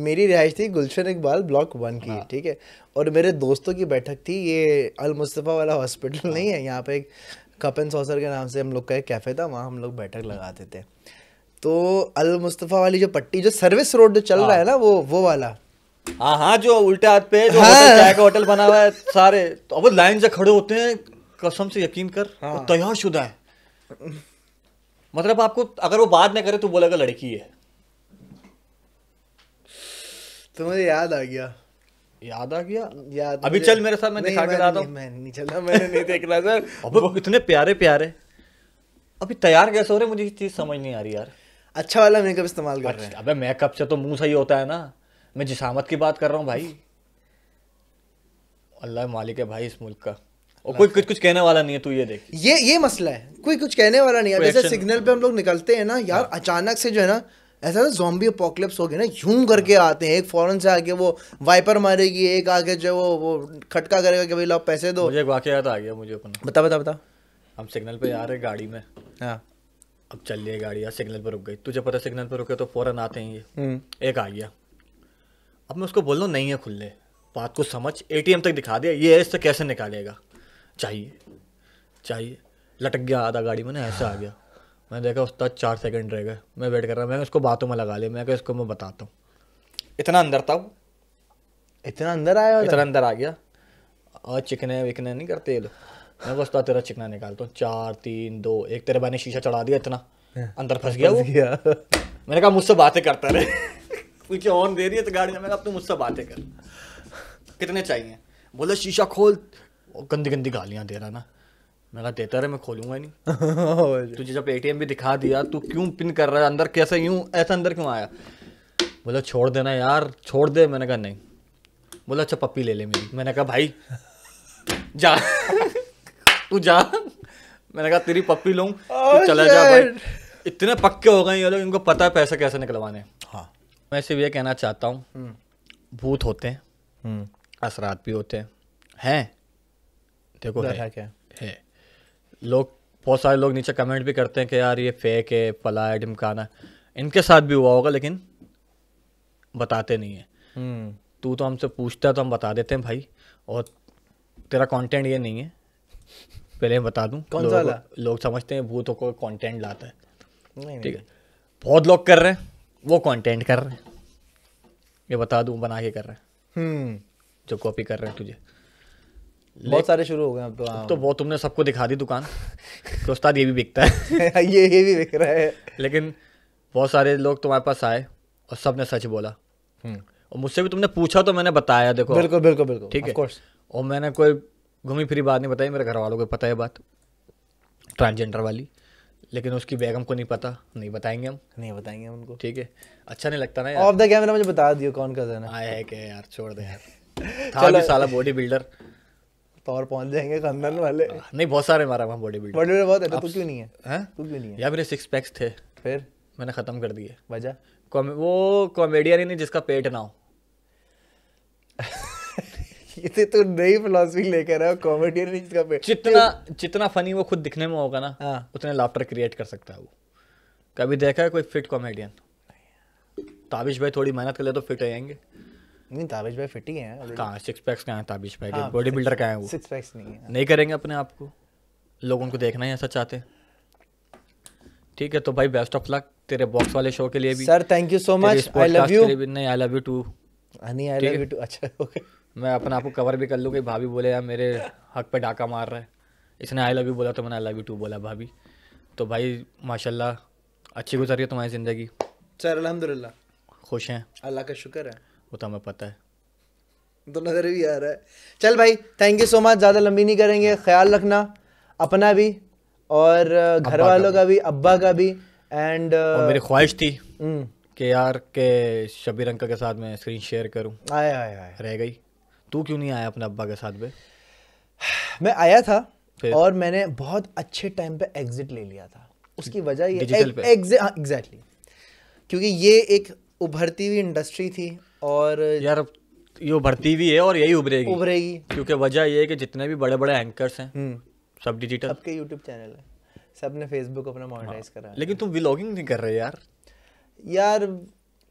मेरी रिहाइश थी गुलशन इकबाल ब्लॉक वन की हाँ। ठीक है और मेरे दोस्तों की बैठक थी ये अल मुस्तफ़ा वाला हॉस्पिटल हाँ। नहीं है यहाँ पे एक कपन सौसर के नाम से हम लोग का एक कैफ़े था वहाँ हम लोग बैठक लगाते थे तो अल मुस्तफ़ा वाली जो पट्टी जो सर्विस रोड जो चल रहा है हाँ। ना वो वो वाला हाँ हाँ जो उल्टे हाथ पे जो हाँ। होटल चाय का होटल बना हुआ है सारे तो अब लाइन से खड़े होते हैं कसम से यकीन कर हाँ। तैयार शुदा है मतलब आपको अगर वो बात ना करे तो बोलेगा लड़की है तुम्हें तो याद आ गया याद आ गया याद अभी चल मेरे साथ मैं दिखा के लाता हूँ मैं नहीं चला मैंने नहीं देखना सर अब वो कितने प्यारे प्यारे अभी तैयार कैसे हो रहे मुझे चीज़ समझ नहीं आ रही यार अच्छा वाला मेकअप इस्तेमाल कर रहे हैं अच्छा, अबे मेकअप से तो मुंह सही होता है ना मैं जिसामत की बात कर रहा हूँ भाई अल्लाह मालिक है भाई इस मुल्क का और कोई कुछ कुछ कहने वाला नहीं है तू ये देख ये ये मसला है कोई कुछ कहने वाला नहीं है जैसे सिग्नल पे हम लोग निकलते हैं ना यार हाँ। अचानक से जो है ना ऐसा ना जॉम्बी अपोकलिप्स हो गए ना यूं करके हाँ। आते हैं एक फॉरन से आके वो वाइपर मारेगी एक आके जो वो वो खटका करेगा कि भाई लाओ पैसे दो मुझे वाकया आ गया मुझे अपना बता बता बता हम सिग्नल पे आ रहे गाड़ी में हाँ अब चल रही है गाड़ी यार सिग्नल पर रुक गई तुझे पता सिग्नल पर रुके तो फौरन आते हैं ये हम्म। एक आ गया अब मैं उसको बोल रहा नहीं है खुले बात को समझ ए तक दिखा दिया ये इससे कैसे निकालेगा चाहिए चाहिए लटक गया आधा गाड़ी में ना ऐसा आ गया मैंने देखा उसका चार सेकंड रह गए मैं वेट कर रहा मैंने उसको बातों में लगा लिया मैं कहा इसको मैं बताता हूँ इतना अंदर था वो इतना अंदर आया इतना अंदर आ गया और चिकने विकने नहीं करते ये लोग मैं बस तेरा चिकना निकालता हूँ चार तीन दो एक तेरे मैंने शीशा चढ़ा दिया इतना हाँ। अंदर फंस गया गया मैंने कहा मुझसे बातें करता रहे पीछे ऑन दे रही है तो गाड़ी में कहा तू मुझसे बातें कर कितने चाहिए बोले शीशा खोल गंदी गंदी गालियाँ दे रहा ना मैं कहा देता रहे मैं खोलूंगा नहीं तुझे जब एटीएम भी दिखा दिया तू क्यों पिन कर रहा है अंदर कैसे यूं ऐसा अंदर क्यों आया बोला छोड़ देना यार छोड़ दे मैंने कहा नहीं बोला अच्छा पप्पी ले ले मेरी मैंने कहा भाई जा तू जा मैंने कहा तेरी पप्पी लूँ oh, चला जा भाई इतने पक्के हो गए ये लोग इनको पता है पैसा कैसे निकलवाने हाँ मैं सिर्फ ये कहना चाहता हूँ हम्म। भूत होते हैं हम्म। असरात भी होते हैं हैं देखो है क्या है लोग बहुत सारे लोग नीचे कमेंट भी करते हैं कि यार ये फेक है फला है ढिमकाना इनके साथ भी हुआ होगा लेकिन बताते नहीं है हम्म। तू तो हमसे पूछता है तो हम बता देते हैं भाई और तेरा कंटेंट ये नहीं है पहले मैं बता दूं कौन सा लोग समझते हैं भूतों को कंटेंट लाता है ठीक है बहुत लोग कर रहे हैं वो कंटेंट कर रहे हैं ये बता दूं बना के कर रहे हैं हम्म। जो कॉपी कर रहे हैं तुझे बहुत सारे शुरू हो गए अब तो हाँ। तो वो तुमने सबको दिखा दी दुकान तो उस्ताद ये भी बिकता है हाँ, ये ये भी बिक रहा है लेकिन बहुत सारे लोग तुम्हारे पास आए और सब ने सच बोला हम्म। और मुझसे भी तुमने पूछा तो मैंने बताया देखो बिल्कुल बिल्कुल बिल्कुल ठीक है कोर्स और मैंने कोई घूमी फिरी बात नहीं बताई मेरे घर वालों को पता है बात ट्रांसजेंडर वाली लेकिन उसकी बेगम को नहीं पता नहीं बताएंगे हम नहीं बताएंगे हम उनको ठीक है अच्छा नहीं लगता ना ऑफ द कैमरा मुझे बता दियो कौन कजन है आया है क्या यार छोड़ दे यार था भी साला बॉडी बिल्डर पावर पहुंच जाएंगे खानदान वाले हाँ, नहीं बहुत सारे मारा वहाँ बॉडी बिल्डर बॉडी बिल्डर बहुत है तो क्यों नहीं है हैं हाँ? तू क्यों नहीं है या मेरे सिक्स पैक्स थे फिर मैंने ख़त्म कर दिए वजह वो कॉमेडियन ही नहीं जिसका पेट ना हो इसे तो नई फिलोसफी लेकर है कॉमेडियन नहीं जिसका पेट जितना जितना फनी वो खुद दिखने में होगा ना हाँ उतने लाफ्टर क्रिएट कर सकता है वो कभी देखा है कोई फिट कॉमेडियन ताबिश भाई थोड़ी मेहनत कर ले तो फिट आएंगे नहीं ताबिश भाई फिट ही हैं कहाँ सिक्स पैक्स कहाँ है ताबिश भाई हाँ, बॉडी बिल्डर कहाँ है वो सिक्स पैक्स नहीं है नहीं करेंगे अपने आप को लोग उनको देखना ही ऐसा चाहते ठीक है तो भाई बेस्ट ऑफ लक तेरे बॉक्स वाले शो के लिए भी sir thank you so much I love you नहीं I love you too I love you too अच्छा ओके मैं अपने आप को कवर भी कर लूँ कि भाभी बोले यार मेरे हक पे डाका मार रहा है इसने आई लव यू बोला तो मैंने आई लव यू टू बोला भाभी तो भाई माशाल्लाह अच्छी गुजर रही है तुम्हारी ज़िंदगी सर अलहमदिल्ला खुश हैं अल्लाह का शुक्र है वो तो हमें पता है तो नज़र भी आ रहा है चल भाई थैंक यू सो मच ज़्यादा लंबी नहीं करेंगे ख्याल रखना अपना भी और घर वालों का भी अब्बा का भी एंड मेरी ख्वाहिश थी हम्म। कि यार के शबीर अंकल के साथ मैं स्क्रीन शेयर करूं आया आया आया रह गई तू क्यों नहीं आया अपने अब्बा के साथ में मैं आया था और मैंने बहुत अच्छे टाइम पे एग्जिट ले लिया था उसकी वजह ये एग्जैक्टली हाँ, क्योंकि ये एक उभरती हुई इंडस्ट्री थी और यार यो भर्ती भी है और यही उभरेगी उभरेगी क्योंकि वजह यह है कि जितने भी बड़े बड़े एंकर्स हैं हम्म। सब डिजिटल सबके यूट्यूब चैनल है सब ने फेसबुक अपना मोनिटाइज हाँ। करा लेकिन तुम व्लॉगिंग नहीं कर रहे यार यार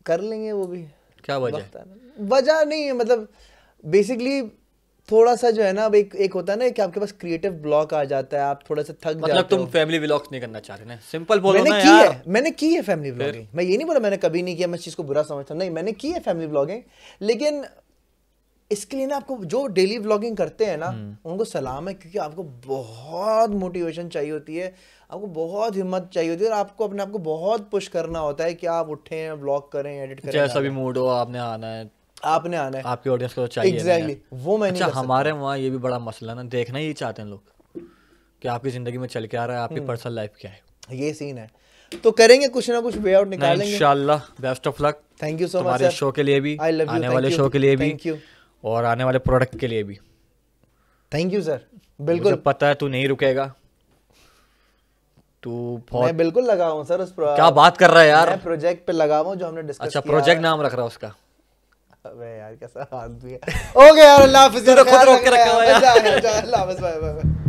कर लेंगे वो भी क्या वजह वजह नहीं है मतलब बेसिकली थोड़ा सा जो है ना अब एक एक होता है ना कि आपके पास क्रिएटिव ब्लॉक आ जाता है आप थोड़ा सा थक मतलब जाते तुम फैमिली व्लॉग्स नहीं करना चाह रहे ना सिंपल बोलो मैंने ना की यार। है मैंने की है फैमिली व्लॉगिंग मैं ये नहीं बोला मैंने कभी नहीं किया मैं इस चीज़ को बुरा समझता नहीं मैंने की है फैमिली व्लॉगिंग लेकिन इसके लिए ना आपको जो डेली व्लॉगिंग करते हैं ना हम्म। उनको सलाम है क्योंकि आपको बहुत मोटिवेशन चाहिए होती है आपको बहुत हिम्मत चाहिए होती है और आपको अपने आप को बहुत पुश करना होता है कि आप उठें ब्लॉग करें एडिट करें जैसा भी मूड हो आपने आना है आपने आना है आपकी ऑडियंस को तो चाहिए exactly. वो मैं अच्छा, हमारे वहाँ ये भी बड़ा मसला ना देखना ही चाहते हैं लोग कि आपकी ज़िंदगी में चल के आ रहा है आपकी पर्सनल हम्म। लाइफ क्या है ये सीन है तो करेंगे कुछ ना कुछ वे आउट निकालेंगे इंशाल्लाह best of luck thank you so much show के लिए भी आने वाले शो के लिए भी थैंक यू और आने वाले प्रोडक्ट के लिए भी थैंक यू सर बिल्कुल पता है तू नहीं रुकेगा तू मैं बिल्कुल लगा हूं सर उस क्या बात कर रहा है यार प्रोजेक्ट पे लगा हुआ जो हमने डिस्कस अच्छा प्रोजेक्ट नाम रख रहा है उसका अबे यार कैसा हाथ है ओके यार अल्लाह हाफिज़ खुद रोक के रखा हुआ है अल्लाह हाफिज़ बाय बाय